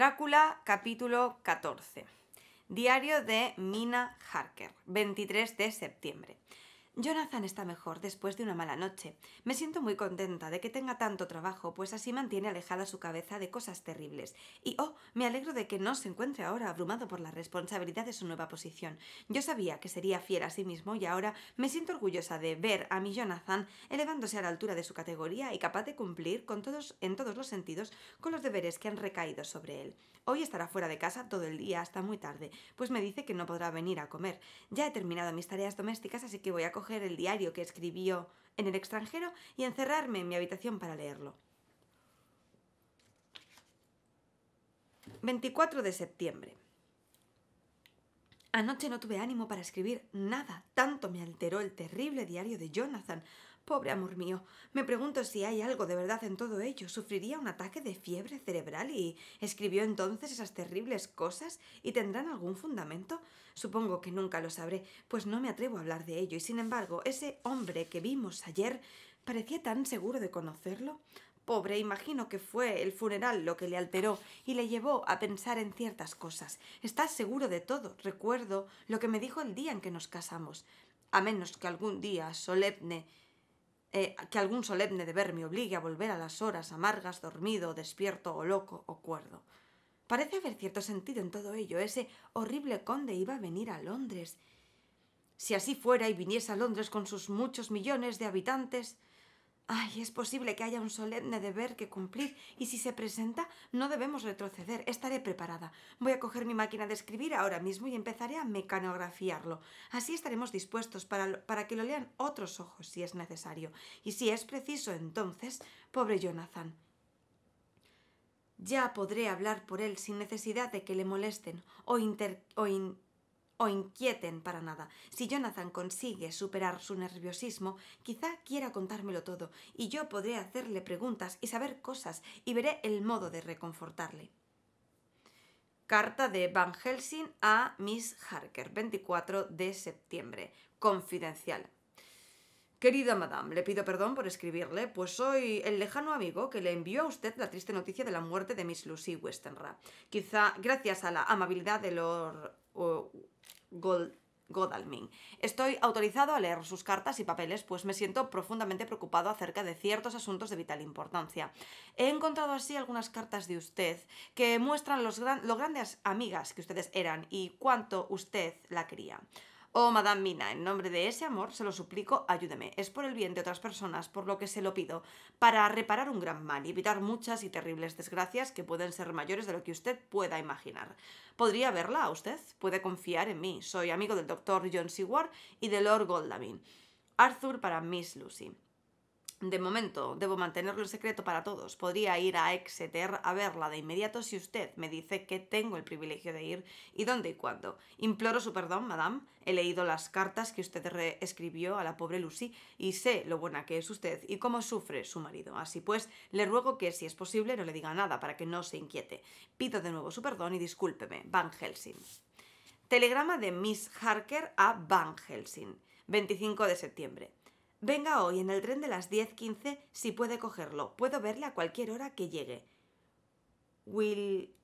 Drácula, capítulo 14. Diario de Mina Harker, 23 de septiembre. Jonathan está mejor después de una mala noche. Me siento muy contenta de que tenga tanto trabajo, pues así mantiene alejada su cabeza de cosas terribles. Y oh, me alegro de que no se encuentre ahora abrumado por la responsabilidad de su nueva posición. Yo sabía que sería fiel a sí mismo y ahora me siento orgullosa de ver a mi Jonathan elevándose a la altura de su categoría y capaz de cumplir con todos, en todos los sentidos con los deberes que han recaído sobre él. Hoy estará fuera de casa todo el día hasta muy tarde, pues me dice que no podrá venir a comer. Ya he terminado mis tareas domésticas, así que voy a coger el diario que escribió en el extranjero y encerrarme en mi habitación para leerlo. 24 de septiembre. Anoche no tuve ánimo para escribir nada, tanto me alteró el terrible diario de Jonathan. Pobre amor mío, me pregunto si hay algo de verdad en todo ello. Sufriría un ataque de fiebre cerebral y escribió entonces esas terribles cosas y tendrán algún fundamento. Supongo que nunca lo sabré, pues no me atrevo a hablar de ello y sin embargo ese hombre que vimos ayer parecía tan seguro de conocerlo. Pobre, imagino que fue el funeral lo que le alteró y le llevó a pensar en ciertas cosas. Estás seguro de todo. Recuerdo lo que me dijo el día en que nos casamos. A menos que algún día solemne eh, que algún solemne deber me obligue a volver a las horas amargas, dormido, despierto, o loco, o cuerdo. Parece haber cierto sentido en todo ello. Ese horrible conde iba a venir a Londres. Si así fuera y viniese a Londres con sus muchos millones de habitantes, Ay, es posible que haya un solemne deber que cumplir y si se presenta no debemos retroceder. Estaré preparada. Voy a coger mi máquina de escribir ahora mismo y empezaré a mecanografiarlo. Así estaremos dispuestos para, que lo lean otros ojos si es necesario. Y si es preciso, entonces, pobre Jonathan. Ya podré hablar por él sin necesidad de que le molesten o, inter, o inquieten para nada. Si Jonathan consigue superar su nerviosismo, quizá quiera contármelo todo y yo podré hacerle preguntas y saber cosas y veré el modo de reconfortarle. Carta de Van Helsing a Miss Harker, 24 de septiembre. Confidencial. Querida madame, le pido perdón por escribirle, pues soy el lejano amigo que le envió a usted la triste noticia de la muerte de Miss Lucy Westenra. Quizá gracias a la amabilidad de Lord Godalming. Estoy autorizado a leer sus cartas y papeles, pues me siento profundamente preocupado acerca de ciertos asuntos de vital importancia. He encontrado así algunas cartas de usted que muestran los lo grandes amigas que ustedes eran y cuánto usted la quería. Oh, Madame Mina, en nombre de ese amor se lo suplico, ayúdeme. Es por el bien de otras personas, por lo que se lo pido, para reparar un gran mal y evitar muchas y terribles desgracias que pueden ser mayores de lo que usted pueda imaginar. ¿Podría verla a usted? Puede confiar en mí. Soy amigo del doctor John Seward y de Lord Goldavin. Arthur para Miss Lucy. De momento, debo mantenerlo en secreto para todos. Podría ir a Exeter a verla de inmediato si usted me dice que tengo el privilegio de ir y dónde y cuándo. Imploro su perdón, madame. He leído las cartas que usted escribió a la pobre Lucy y sé lo buena que es usted y cómo sufre su marido. Así pues, le ruego que, si es posible, no le diga nada para que no se inquiete. Pido de nuevo su perdón y discúlpeme. Van Helsing. Telegrama de Miss Harker a Van Helsing. 25 de septiembre. Venga hoy en el tren de las 10.15 si puede cogerlo. Puedo verle a cualquier hora que llegue. Will...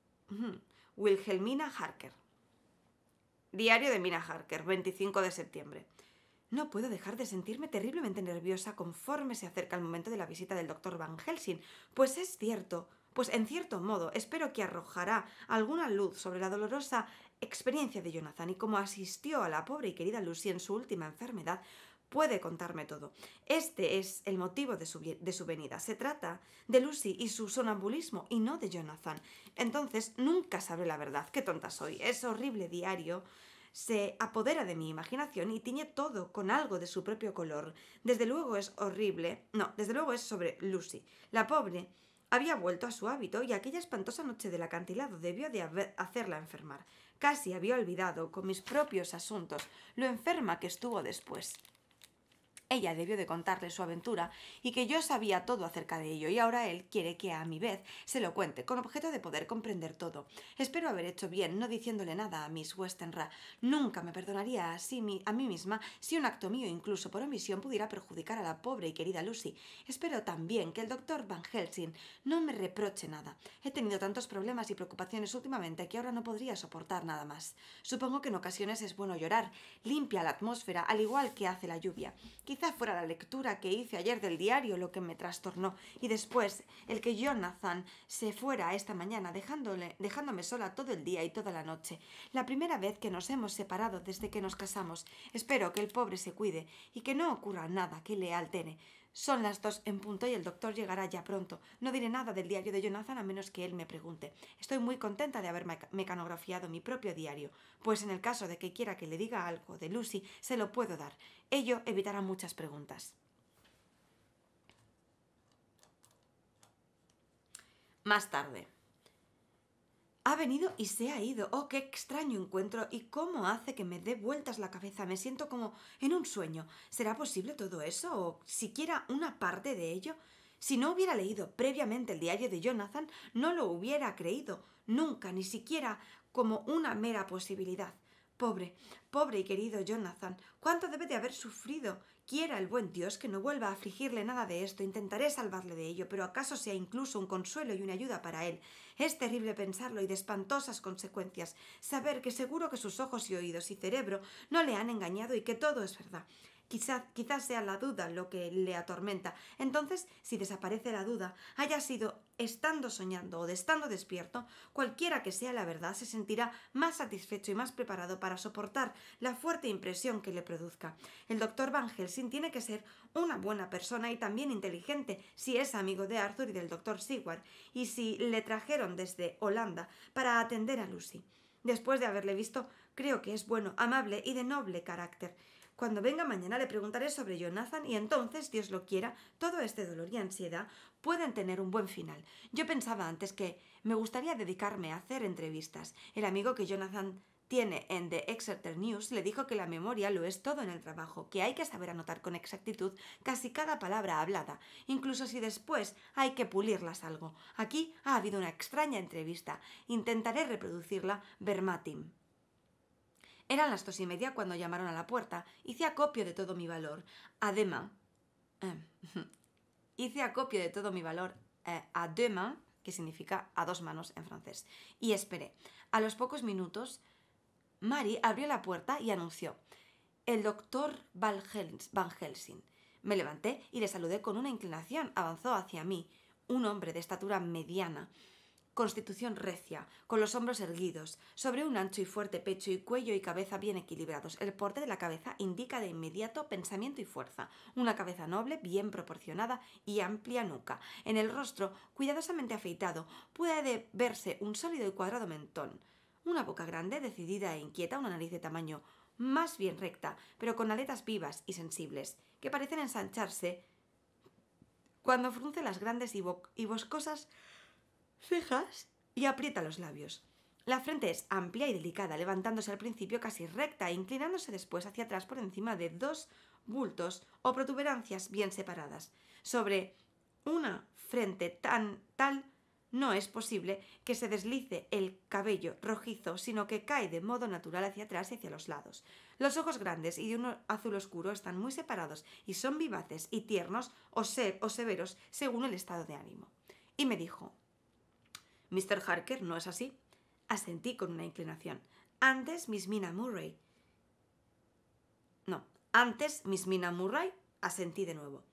Wilhelmina Harker. Diario de Mina Harker, 25 de septiembre. No puedo dejar de sentirme terriblemente nerviosa conforme se acerca el momento de la visita del doctor Van Helsing, pues es cierto, pues en cierto modo espero que arrojará alguna luz sobre la dolorosa experiencia de Jonathan y cómo asistió a la pobre y querida Lucy en su última enfermedad, puede contarme todo. Este es el motivo de su, venida. Se trata de Lucy y su sonambulismo y no de Jonathan. Entonces nunca sabré la verdad. Qué tonta soy. Ese horrible diario se apodera de mi imaginación y tiñe todo con algo de su propio color. Desde luego es horrible. No, desde luego es sobre Lucy. La pobre había vuelto a su hábito y aquella espantosa noche del acantilado debió de hacerla enfermar. Casi había olvidado, con mis propios asuntos, lo enferma que estuvo después. Ella debió de contarle su aventura y que yo sabía todo acerca de ello y ahora él quiere que a mi vez se lo cuente con objeto de poder comprender todo. Espero haber hecho bien no diciéndole nada a Miss Westenra. Nunca me perdonaría a, sí, a mí misma si un acto mío incluso por omisión pudiera perjudicar a la pobre y querida Lucy. Espero también que el doctor Van Helsing no me reproche nada. He tenido tantos problemas y preocupaciones últimamente que ahora no podría soportar nada más. Supongo que en ocasiones es bueno llorar, limpia la atmósfera al igual que hace la lluvia. Quizá fuera la lectura que hice ayer del diario lo que me trastornó, y después el que Jonathan se fuera esta mañana dejándole, dejándome sola todo el día y toda la noche. La primera vez que nos hemos separado desde que nos casamos. Espero que el pobre se cuide y que no ocurra nada que le altere. Son las dos en punto y el doctor llegará ya pronto. No diré nada del diario de Jonathan a menos que él me pregunte. Estoy muy contenta de haber mecanografiado mi propio diario, pues en el caso de que quiera que le diga algo de Lucy, se lo puedo dar. Ello evitará muchas preguntas. Más tarde. Ha venido y se ha ido. Oh, qué extraño encuentro. ¿Y cómo hace que me dé vueltas la cabeza? Me siento como en un sueño. ¿Será posible todo eso? ¿O siquiera una parte de ello? Si no hubiera leído previamente el diario de Jonathan, no lo hubiera creído, nunca, ni siquiera como una mera posibilidad. Pobre, pobre y querido Jonathan, cuánto debe de haber sufrido. Quiera el buen Dios que no vuelva a afligirle nada de esto. Intentaré salvarle de ello, pero acaso sea incluso un consuelo y una ayuda para él. Es terrible pensarlo y de espantosas consecuencias. Saber que seguro que sus ojos y oídos y cerebro no le han engañado y que todo es verdad. Quizás, quizás sea la duda lo que le atormenta. Entonces, si desaparece la duda, haya sido estando soñando o estando despierto, cualquiera que sea la verdad se sentirá más satisfecho y más preparado para soportar la fuerte impresión que le produzca. El doctor Van Helsing tiene que ser una buena persona y también inteligente si es amigo de Arthur y del doctor Seward y si le trajeron desde Holanda para atender a Lucy. Después de haberle visto, creo que es bueno, amable y de noble carácter. Cuando venga mañana le preguntaré sobre Jonathan y entonces, Dios lo quiera, todo este dolor y ansiedad pueden tener un buen final. Yo pensaba antes que me gustaría dedicarme a hacer entrevistas. El amigo que Jonathan tiene en The Exeter News le dijo que la memoria lo es todo en el trabajo, que hay que saber anotar con exactitud casi cada palabra hablada, incluso si después hay que pulirlas algo. Aquí ha habido una extraña entrevista. Intentaré reproducirla verbatim. Eran las dos y media cuando llamaron a la puerta. Hice acopio de todo mi valor. Además, eh, hice acopio de todo mi valor eh, que significa a dos manos en francés, y esperé. A los pocos minutos, Mari abrió la puerta y anunció: El doctor Van Helsing. Me levanté y le saludé con una inclinación. Avanzó hacia mí, un hombre de estatura mediana constitución recia, con los hombros erguidos, sobre un ancho y fuerte pecho y cuello y cabeza bien equilibrados. El porte de la cabeza indica de inmediato pensamiento y fuerza, una cabeza noble, bien proporcionada y amplia nuca. En el rostro, cuidadosamente afeitado, puede verse un sólido y cuadrado mentón, una boca grande, decidida e inquieta, una nariz de tamaño más bien recta, pero con aletas vivas y sensibles, que parecen ensancharse cuando frunce las grandes y boscosas —¿Fijas? y aprieta los labios. La frente es amplia y delicada, levantándose al principio casi recta e inclinándose después hacia atrás por encima de dos bultos o protuberancias bien separadas. Sobre una frente tan tal no es posible que se deslice el cabello rojizo, sino que cae de modo natural hacia atrás y hacia los lados. Los ojos grandes y de un azul oscuro están muy separados y son vivaces y tiernos o severos según el estado de ánimo. Y me dijo, Mr. Harker, ¿no es así? Asentí con una inclinación. Antes Miss Mina Murray. No, antes Miss Mina Murray, asentí de nuevo.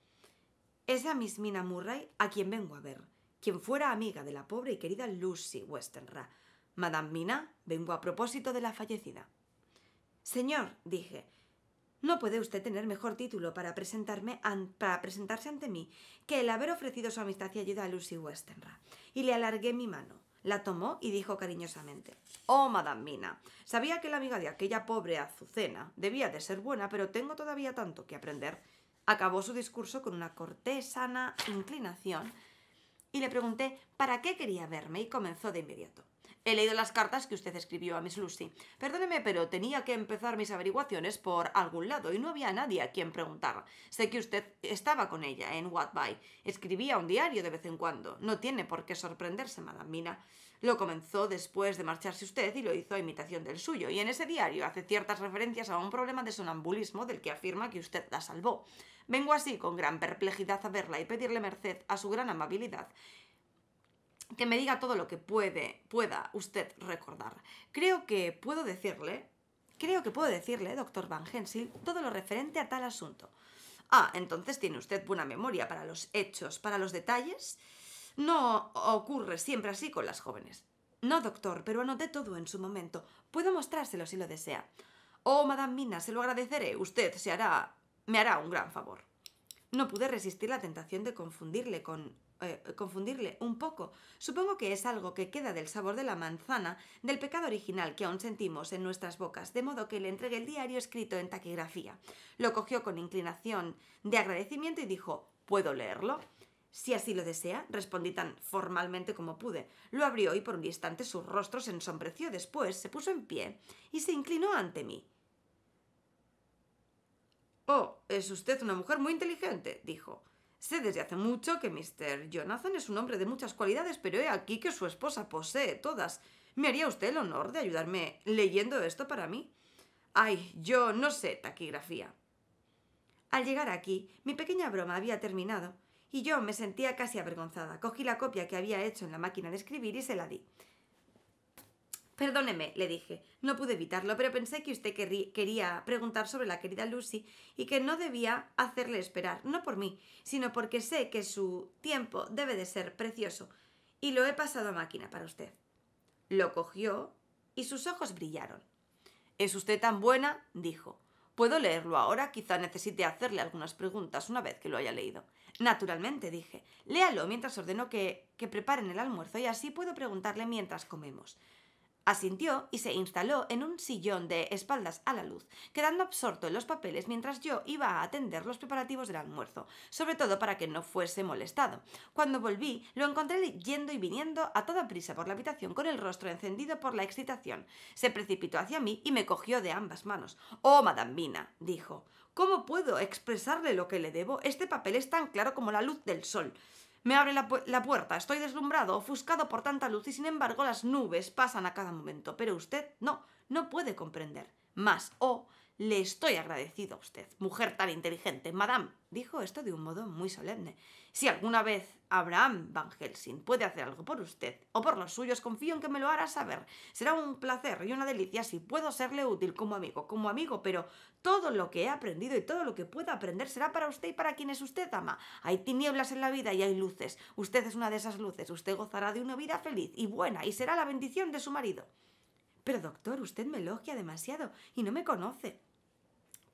Esa Miss Mina Murray a quien vengo a ver, quien fuera amiga de la pobre y querida Lucy Westenra. Madame Mina, vengo a propósito de la fallecida. Señor, dije, no puede usted tener mejor título para, presentarse ante mí que el haber ofrecido su amistad y ayuda a Lucy Westenra. Y le alargué mi mano. La tomó y dijo cariñosamente: Oh, Madame Mina, sabía que la amiga de aquella pobre Azucena debía de ser buena, pero tengo todavía tanto que aprender. Acabó su discurso con una cortesana inclinación y le pregunté para qué quería verme y comenzó de inmediato. He leído las cartas que usted escribió a Miss Lucy. Perdóneme, pero tenía que empezar mis averiguaciones por algún lado y no había nadie a quien preguntar. Sé que usted estaba con ella en Watby. Escribía un diario de vez en cuando. No tiene por qué sorprenderse, Madame Mina. Lo comenzó después de marcharse usted y lo hizo a imitación del suyo, y en ese diario hace ciertas referencias a un problema de sonambulismo del que afirma que usted la salvó. Vengo así con gran perplejidad a verla y pedirle merced a su gran amabilidad que me diga todo lo que puede, pueda usted recordar. Creo que puedo decirle, creo que puedo decirle, doctor Van Hensel, todo lo referente a tal asunto. Ah, entonces tiene usted buena memoria para los hechos, para los detalles. No ocurre siempre así con las jóvenes. No, doctor, pero anoté todo en su momento. Puedo mostrárselo si lo desea. Oh, Madame Mina, se lo agradeceré. Usted se hará... me hará un gran favor. No pude resistir la tentación de confundirle eh, confundirle un poco. Supongo que es algo que queda del sabor de la manzana, del pecado original que aún sentimos en nuestras bocas, de modo que le entregué el diario escrito en taquigrafía. Lo cogió con inclinación de agradecimiento y dijo ¿Puedo leerlo? Si así lo desea, respondí tan formalmente como pude. Lo abrió y por un instante su rostro se ensombreció. Después se puso en pie y se inclinó ante mí. Oh, es usted una mujer muy inteligente, dijo. Sé desde hace mucho que Mr. Jonathan es un hombre de muchas cualidades, pero he aquí que su esposa posee todas. ¿Me haría usted el honor de ayudarme leyendo esto para mí? Ay, yo no sé taquigrafía. Al llegar aquí, mi pequeña broma había terminado, y yo me sentía casi avergonzada. Cogí la copia que había hecho en la máquina de escribir y se la di. Perdóneme, le dije. No pude evitarlo, pero pensé que usted quería preguntar sobre la querida Lucy y que no debía hacerle esperar, no por mí, sino porque sé que su tiempo debe de ser precioso y lo he pasado a máquina para usted. Lo cogió y sus ojos brillaron. ¿Es usted tan buena? dijo. Puedo leerlo ahora, quizá necesite hacerle algunas preguntas una vez que lo haya leído. Naturalmente, dije. Léalo mientras ordeno que, que preparen el almuerzo y así puedo preguntarle mientras comemos. Asintió y se instaló en un sillón de espaldas a la luz, quedando absorto en los papeles mientras yo iba a atender los preparativos del almuerzo, sobre todo para que no fuese molestado. Cuando volví, lo encontré yendo y viniendo a toda prisa por la habitación con el rostro encendido por la excitación. Se precipitó hacia mí y me cogió de ambas manos. Oh, Madame Mina, dijo, ¿cómo puedo expresarle lo que le debo? Este papel es tan claro como la luz del sol. Me abre la, puerta, estoy deslumbrado, ofuscado por tanta luz y sin embargo las nubes pasan a cada momento, pero usted no, no puede comprender. Más, o oh, le estoy agradecido a usted, mujer tan inteligente. Madame, dijo esto de un modo muy solemne. Si alguna vez Abraham Van Helsing puede hacer algo por usted o por los suyos, confío en que me lo hará saber. Será un placer y una delicia si puedo serle útil como amigo, como amigo, pero todo lo que he aprendido y todo lo que pueda aprender será para usted y para quienes usted ama. Hay tinieblas en la vida y hay luces. Usted es una de esas luces. Usted gozará de una vida feliz y buena y será la bendición de su marido. Pero doctor, usted me elogia demasiado y no me conoce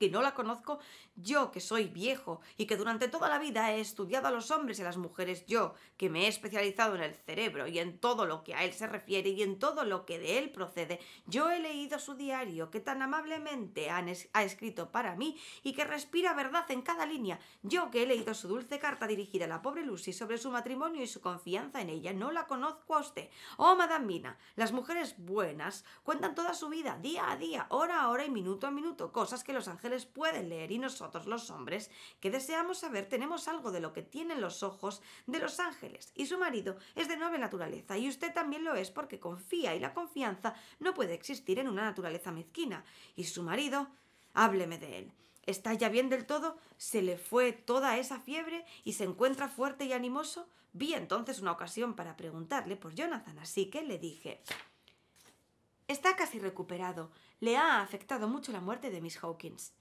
que no la conozco, yo que soy viejo y que durante toda la vida he estudiado a los hombres y a las mujeres, yo que me he especializado en el cerebro y en todo lo que a él se refiere y en todo lo que de él procede, yo he leído su diario que tan amablemente ha escrito para mí y que respira verdad en cada línea, yo que he leído su dulce carta dirigida a la pobre Lucy sobre su matrimonio y su confianza en ella, no la conozco a usted. Oh, Madame Mina, las mujeres buenas cuentan toda su vida, día a día, hora a hora y minuto a minuto, cosas que los ángeles pueden leer y nosotros los hombres que deseamos saber tenemos algo de lo que tienen los ojos de los ángeles y su marido es de noble naturaleza y usted también lo es porque confía y la confianza no puede existir en una naturaleza mezquina y su marido hábleme de él. ¿Está ya bien del todo? ¿Se le fue toda esa fiebre y se encuentra fuerte y animoso? Vi entonces una ocasión para preguntarle por Jonathan, así que le dije Está casi recuperado. Le ha afectado mucho la muerte de Miss Hawkins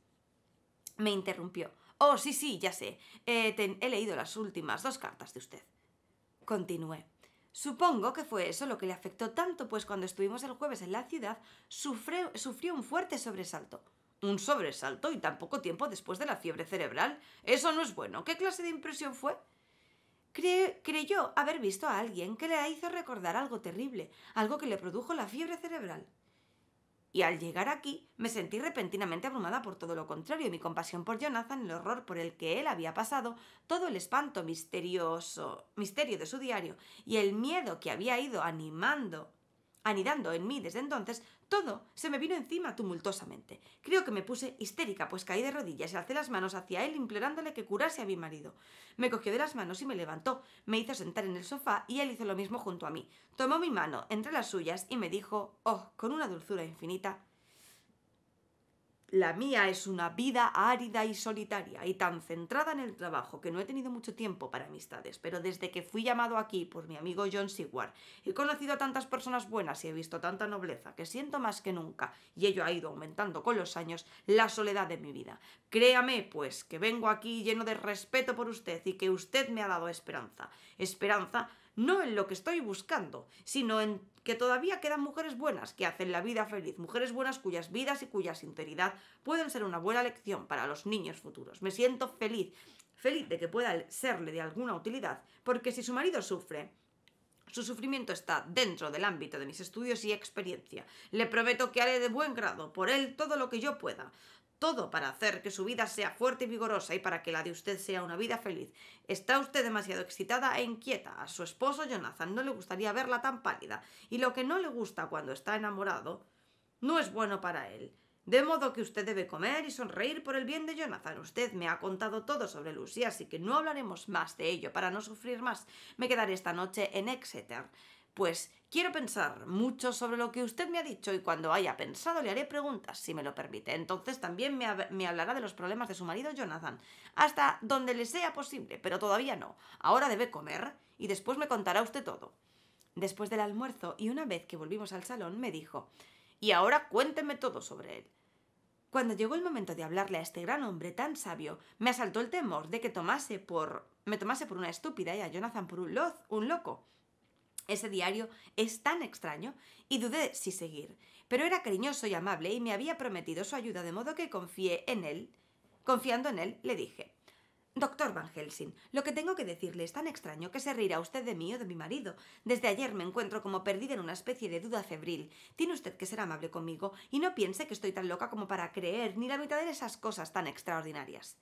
me interrumpió. Oh, sí, sí, ya sé. Eh, he leído las últimas dos cartas de usted. Continué. Supongo que fue eso lo que le afectó tanto, pues cuando estuvimos el jueves en la ciudad sufrió, un fuerte sobresalto. Un sobresalto y tan poco tiempo después de la fiebre cerebral. Eso no es bueno. ¿Qué clase de impresión fue? creyó haber visto a alguien que le hizo recordar algo terrible, algo que le produjo la fiebre cerebral. Y al llegar aquí, me sentí repentinamente abrumada por todo lo contrario, mi compasión por Jonathan, el horror por el que él había pasado, todo el espanto misterioso, misterio de su diario y el miedo que había ido animando anidando en mí desde entonces, todo se me vino encima tumultuosamente. Creo que me puse histérica, pues caí de rodillas y alcé las manos hacia él implorándole que curase a mi marido. Me cogió de las manos y me levantó, me hizo sentar en el sofá y él hizo lo mismo junto a mí. Tomó mi mano entre las suyas y me dijo, oh, con una dulzura infinita, la mía es una vida árida y solitaria y tan centrada en el trabajo que no he tenido mucho tiempo para amistades, pero desde que fui llamado aquí por mi amigo John Seward, he conocido a tantas personas buenas y he visto tanta nobleza que siento más que nunca, y ello ha ido aumentando con los años, la soledad de mi vida. Créame, pues, que vengo aquí lleno de respeto por usted y que usted me ha dado esperanza. Esperanza no en lo que estoy buscando, sino en que todavía quedan mujeres buenas que hacen la vida feliz, mujeres buenas cuyas vidas y cuya sinceridad pueden ser una buena lección para los niños futuros. Me siento feliz, feliz de que pueda serle de alguna utilidad, porque si su marido sufre, su sufrimiento está dentro del ámbito de mis estudios y experiencia. Le prometo que haré de buen grado por él todo lo que yo pueda todo para hacer que su vida sea fuerte y vigorosa y para que la de usted sea una vida feliz. Está usted demasiado excitada e inquieta. A su esposo Jonathan no le gustaría verla tan pálida, y lo que no le gusta cuando está enamorado no es bueno para él. De modo que usted debe comer y sonreír por el bien de Jonathan. Usted me ha contado todo sobre Lucía, así que no hablaremos más de ello para no sufrir más. Me quedaré esta noche en Exeter. Pues quiero pensar mucho sobre lo que usted me ha dicho y cuando haya pensado le haré preguntas, si me lo permite. Entonces también me, hablará de los problemas de su marido Jonathan, hasta donde le sea posible, pero todavía no. Ahora debe comer y después me contará usted todo. Después del almuerzo y una vez que volvimos al salón me dijo, y ahora cuénteme todo sobre él. Cuando llegó el momento de hablarle a este gran hombre tan sabio, me asaltó el temor de que tomase por me tomase por una estúpida y a Jonathan por un loco. Ese diario es tan extraño y dudé si seguir, pero era cariñoso y amable y me había prometido su ayuda de modo que confié en él. Confiando en él, le dije, Doctor Van Helsing, lo que tengo que decirle es tan extraño que se reirá usted de mí o de mi marido. Desde ayer me encuentro como perdida en una especie de duda febril. Tiene usted que ser amable conmigo y no piense que estoy tan loca como para creer ni la mitad de esas cosas tan extraordinarias.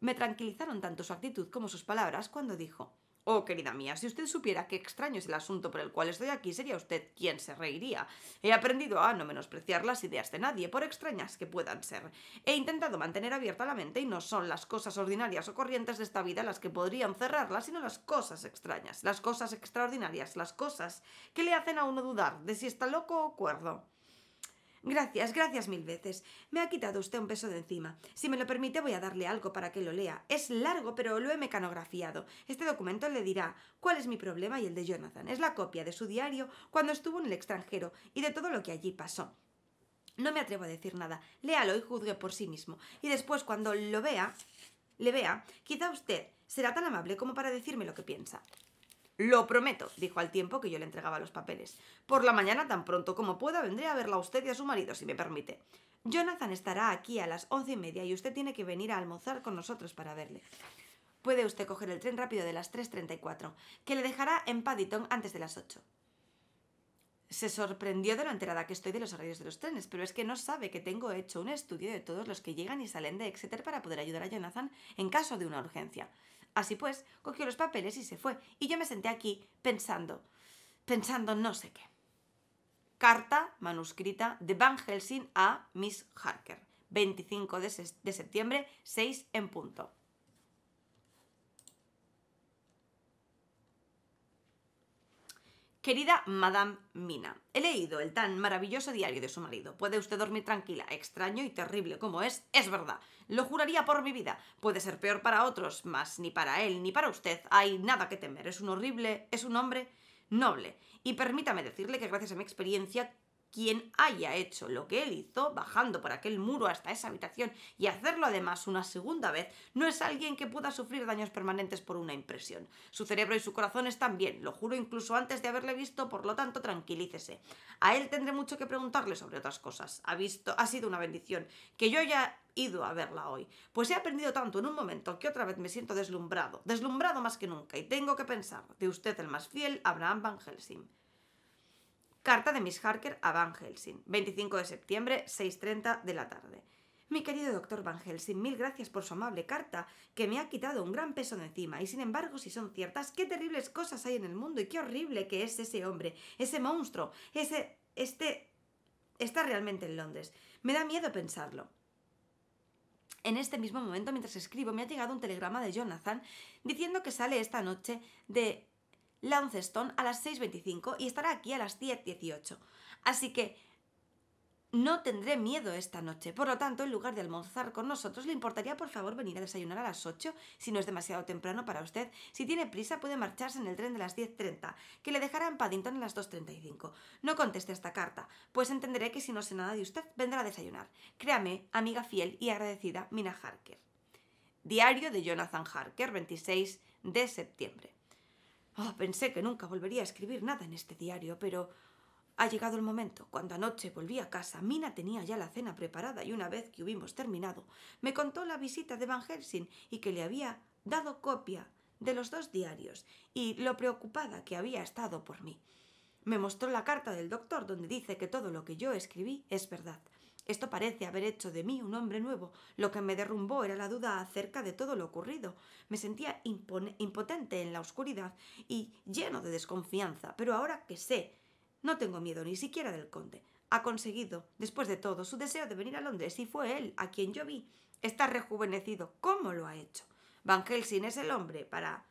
Me tranquilizaron tanto su actitud como sus palabras cuando dijo Oh, querida mía, si usted supiera qué extraño es el asunto por el cual estoy aquí, sería usted quien se reiría. He aprendido a no menospreciar las ideas de nadie, por extrañas que puedan ser. He intentado mantener abierta la mente y no son las cosas ordinarias o corrientes de esta vida las que podrían cerrarla, sino las cosas extrañas, las cosas extraordinarias, las cosas que le hacen a uno dudar de si está loco o cuerdo. Gracias, gracias mil veces. Me ha quitado usted un peso de encima. Si me lo permite voy a darle algo para que lo lea. Es largo, pero lo he mecanografiado. Este documento le dirá cuál es mi problema y el de Jonathan. Es la copia de su diario cuando estuvo en el extranjero y de todo lo que allí pasó. No me atrevo a decir nada. Léalo y juzgue por sí mismo. Y después, cuando lo vea, le vea, quizá usted será tan amable como para decirme lo que piensa. Lo prometo, dijo al tiempo que yo le entregaba los papeles. Por la mañana, tan pronto como pueda, vendré a verla a usted y a su marido, si me permite. Jonathan estará aquí a las once y media y usted tiene que venir a almorzar con nosotros para verle. Puede usted coger el tren rápido de las 3.34, que le dejará en Paddington antes de las ocho. Se sorprendió de lo enterada que estoy de los horarios de los trenes, pero es que no sabe que tengo hecho un estudio de todos los que llegan y salen de Exeter para poder ayudar a Jonathan en caso de una urgencia. Así pues, cogió los papeles y se fue, y yo me senté aquí pensando, pensando no sé qué. Carta manuscrita de Van Helsing a Miss Harker, 25 de, septiembre, 6 en punto. Querida Madame Mina, he leído el tan maravilloso diario de su marido. Puede usted dormir tranquila, extraño y terrible como es, es verdad. Lo juraría por mi vida. Puede ser peor para otros, mas ni para él ni para usted hay nada que temer. Es un horrible, es un hombre noble. Y permítame decirle que gracias a mi experiencia quien haya hecho lo que él hizo, bajando por aquel muro hasta esa habitación y hacerlo además una segunda vez, no es alguien que pueda sufrir daños permanentes por una impresión. Su cerebro y su corazón están bien, lo juro incluso antes de haberle visto, por lo tanto tranquilícese. A él tendré mucho que preguntarle sobre otras cosas. Ha visto, ha sido una bendición que yo haya ido a verla hoy, pues he aprendido tanto en un momento que otra vez me siento deslumbrado, deslumbrado más que nunca y tengo que pensar de usted el más fiel, Abraham Van Helsing. Carta de Miss Harker a Van Helsing, 25 de septiembre, 6.30 de la tarde. Mi querido doctor Van Helsing, mil gracias por su amable carta, que me ha quitado un gran peso de encima, y sin embargo, si son ciertas, qué terribles cosas hay en el mundo y qué horrible que es ese hombre, ese monstruo, ese... este... está realmente en Londres. Me da miedo pensarlo. En este mismo momento, mientras escribo, me ha llegado un telegrama de Jonathan diciendo que sale esta noche de Launceston a las 6.25 y estará aquí a las 10.18. Así que no tendré miedo esta noche. Por lo tanto, en lugar de almorzar con nosotros, le importaría por favor venir a desayunar a las 8, si no es demasiado temprano para usted. Si tiene prisa, puede marcharse en el tren de las 10.30, que le dejará en Paddington a las 2.35. No conteste esta carta, pues entenderé que si no sé nada de usted, vendrá a desayunar. Créame, amiga fiel y agradecida, Mina Harker. Diario de Jonathan Harker, 26 de septiembre. Ah, pensé que nunca volvería a escribir nada en este diario, pero ha llegado el momento. Cuando anoche volví a casa, Mina tenía ya la cena preparada y una vez que hubimos terminado, me contó la visita de Van Helsing y que le había dado copia de los dos diarios y lo preocupada que había estado por mí. Me mostró la carta del doctor donde dice que todo lo que yo escribí es verdad. Esto parece haber hecho de mí un hombre nuevo. Lo que me derrumbó era la duda acerca de todo lo ocurrido. Me sentía impotente en la oscuridad y lleno de desconfianza, pero ahora que sé, no tengo miedo ni siquiera del conde. Ha conseguido, después de todo, su deseo de venir a Londres y fue él a quien yo vi. Está rejuvenecido. ¿Cómo lo ha hecho? Van Helsing es el hombre para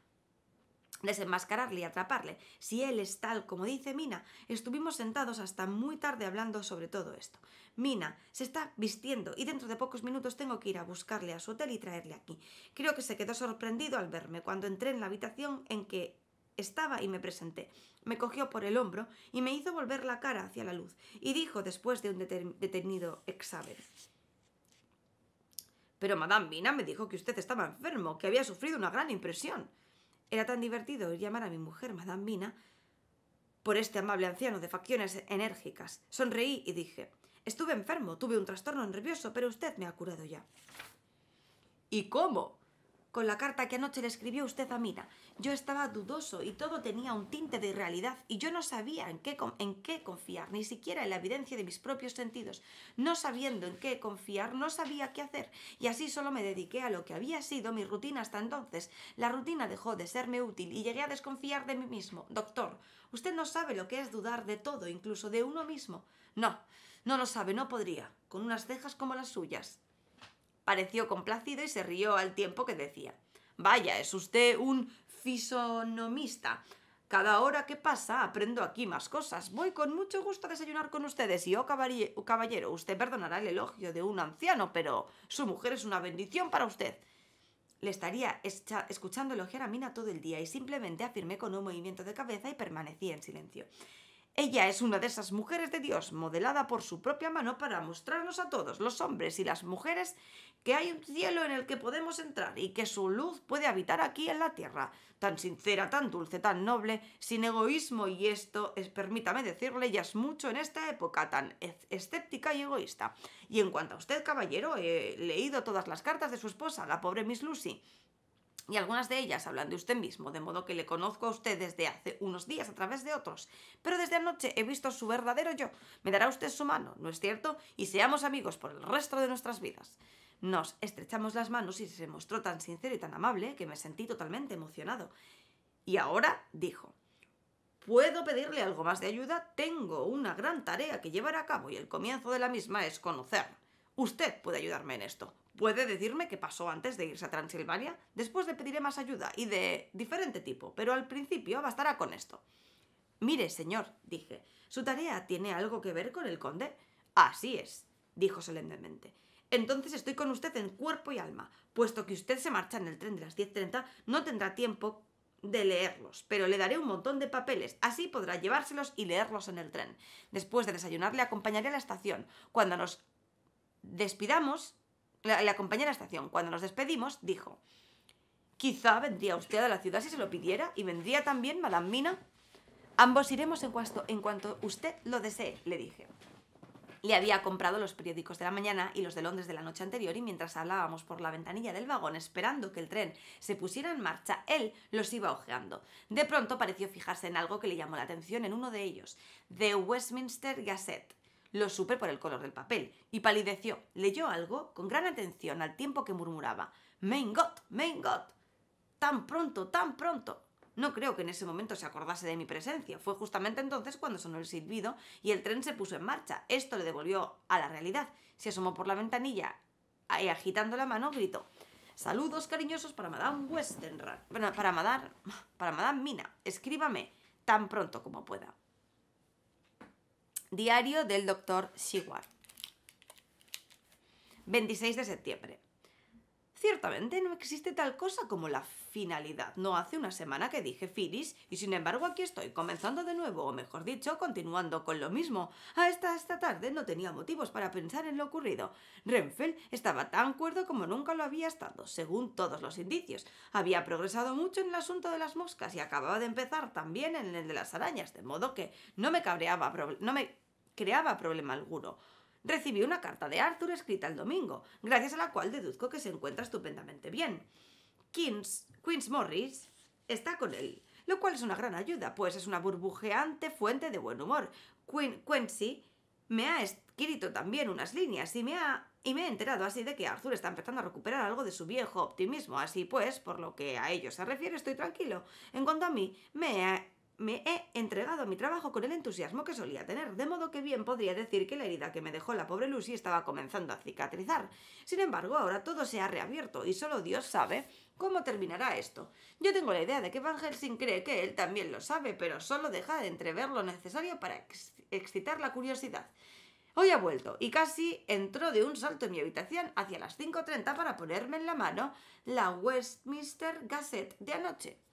desenmascararle y atraparle, si él es tal como dice Mina, estuvimos sentados hasta muy tarde hablando sobre todo esto. Mina se está vistiendo y dentro de pocos minutos tengo que ir a buscarle a su hotel y traerle aquí. Creo que se quedó sorprendido al verme cuando entré en la habitación en que estaba y me presenté. Me cogió por el hombro y me hizo volver la cara hacia la luz y dijo después de un detenido examen. Pero Madame Mina me dijo que usted estaba enfermo, que había sufrido una gran impresión. Era tan divertido llamar a mi mujer Madame Mina por este amable anciano de facciones enérgicas. Sonreí y dije, estuve enfermo, tuve un trastorno nervioso, pero usted me ha curado ya. ¿Y cómo? con la carta que anoche le escribió usted a Mina. Yo estaba dudoso y todo tenía un tinte de irrealidad y yo no sabía en qué, en qué confiar, ni siquiera en la evidencia de mis propios sentidos. No sabiendo en qué confiar, no sabía qué hacer y así solo me dediqué a lo que había sido mi rutina hasta entonces. La rutina dejó de serme útil y llegué a desconfiar de mí mismo. Doctor, usted no sabe lo que es dudar de todo, incluso de uno mismo. No, no lo sabe, no podría, con unas cejas como las suyas pareció complacido y se rió al tiempo que decía Vaya, es usted un fisonomista. Cada hora que pasa aprendo aquí más cosas. Voy con mucho gusto a desayunar con ustedes y, oh, oh caballero, usted perdonará el elogio de un anciano, pero su mujer es una bendición para usted. Le estaría escuchando elogiar a Mina todo el día y simplemente afirmé con un movimiento de cabeza y permanecí en silencio. Ella es una de esas mujeres de Dios, modelada por su propia mano para mostrarnos a todos, los hombres y las mujeres, que hay un cielo en el que podemos entrar y que su luz puede habitar aquí en la tierra. Tan sincera, tan dulce, tan noble, sin egoísmo y esto, es, permítame decirle, ya es mucho en esta época tan escéptica y egoísta. Y en cuanto a usted, caballero, he leído todas las cartas de su esposa, la pobre Miss Lucy y algunas de ellas hablan de usted mismo, de modo que le conozco a usted desde hace unos días a través de otros, pero desde anoche he visto su verdadero yo. Me dará usted su mano, ¿no es cierto? Y seamos amigos por el resto de nuestras vidas. Nos estrechamos las manos y se mostró tan sincero y tan amable que me sentí totalmente emocionado. Y ahora dijo, ¿puedo pedirle algo más de ayuda? Tengo una gran tarea que llevar a cabo y el comienzo de la misma es conocer. Usted puede ayudarme en esto puede decirme qué pasó antes de irse a Transilvania. Después le pediré más ayuda y de diferente tipo, pero al principio bastará con esto. Mire, señor, dije, ¿su tarea tiene algo que ver con el conde? Así es, dijo solemnemente. Entonces estoy con usted en cuerpo y alma. Puesto que usted se marcha en el tren de las 10.30, no tendrá tiempo de leerlos, pero le daré un montón de papeles, así podrá llevárselos y leerlos en el tren. Después de desayunar le acompañaré a la estación. Cuando nos despidamos, le acompañé a la estación. Cuando nos despedimos, dijo, quizá vendría usted a la ciudad si se lo pidiera y vendría también Madame Mina. Ambos iremos en cuanto, en cuanto usted lo desee, le dije. Le había comprado los periódicos de la mañana y los de Londres de la noche anterior y mientras hablábamos por la ventanilla del vagón esperando que el tren se pusiera en marcha, él los iba hojeando. De pronto pareció fijarse en algo que le llamó la atención en uno de ellos, The Westminster Gazette. Lo supe por el color del papel y palideció. Leyó algo con gran atención al tiempo que murmuraba: «Main god main Gott. Tan pronto, tan pronto. No creo que en ese momento se acordase de mi presencia. Fue justamente entonces cuando sonó el silbido y el tren se puso en marcha. Esto le devolvió a la realidad. Se asomó por la ventanilla y agitando la mano gritó: Saludos cariñosos para Madame Westenra. Bueno, para para Madame Mina. Escríbame tan pronto como pueda. Diario del doctor Seward. 26 de septiembre. Ciertamente no existe tal cosa como la finalidad. No hace una semana que dije finis y sin embargo aquí estoy, comenzando de nuevo, o mejor dicho, continuando con lo mismo. A ah, esta, esta tarde no tenía motivos para pensar en lo ocurrido. Renfeld estaba tan cuerdo como nunca lo había estado, según todos los indicios. Había progresado mucho en el asunto de las moscas y acababa de empezar también en el de las arañas, de modo que no me cabreaba, no me creaba problema alguno. Recibí una carta de Arthur escrita el domingo, gracias a la cual deduzco que se encuentra estupendamente bien. Kings, Queens Morris está con él, lo cual es una gran ayuda, pues es una burbujeante fuente de buen humor. Queen, Quincy me ha escrito también unas líneas y me ha y me he enterado así de que Arthur está empezando a recuperar algo de su viejo optimismo, así pues, por lo que a ello se refiere, estoy tranquilo. En cuanto a mí, me he me he entregado a mi trabajo con el entusiasmo que solía tener, de modo que bien podría decir que la herida que me dejó la pobre Lucy estaba comenzando a cicatrizar. Sin embargo, ahora todo se ha reabierto y solo Dios sabe cómo terminará esto. Yo tengo la idea de que Van Helsing cree que él también lo sabe, pero solo deja de entrever lo necesario para excitar la curiosidad. Hoy ha vuelto y casi entró de un salto en mi habitación hacia las 5.30 para ponerme en la mano la Westminster Gazette de anoche.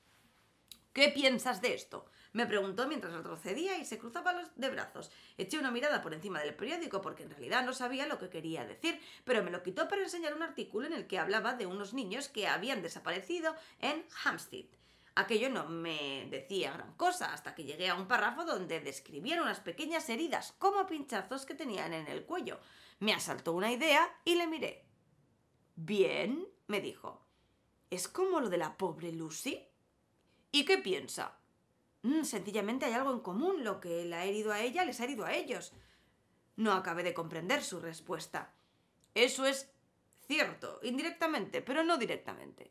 ¿Qué piensas de esto? Me preguntó mientras retrocedía y se cruzaba los de brazos. Eché una mirada por encima del periódico porque en realidad no sabía lo que quería decir, pero me lo quitó para enseñar un artículo en el que hablaba de unos niños que habían desaparecido en Hampstead. Aquello no me decía gran cosa hasta que llegué a un párrafo donde describían unas pequeñas heridas como pinchazos que tenían en el cuello. Me asaltó una idea y le miré. Bien, me dijo. ¿Es como lo de la pobre Lucy? ¿Y qué piensa? Mm, sencillamente hay algo en común, lo que la ha herido a ella les ha herido a ellos. No acabé de comprender su respuesta. Eso es cierto, indirectamente, pero no directamente.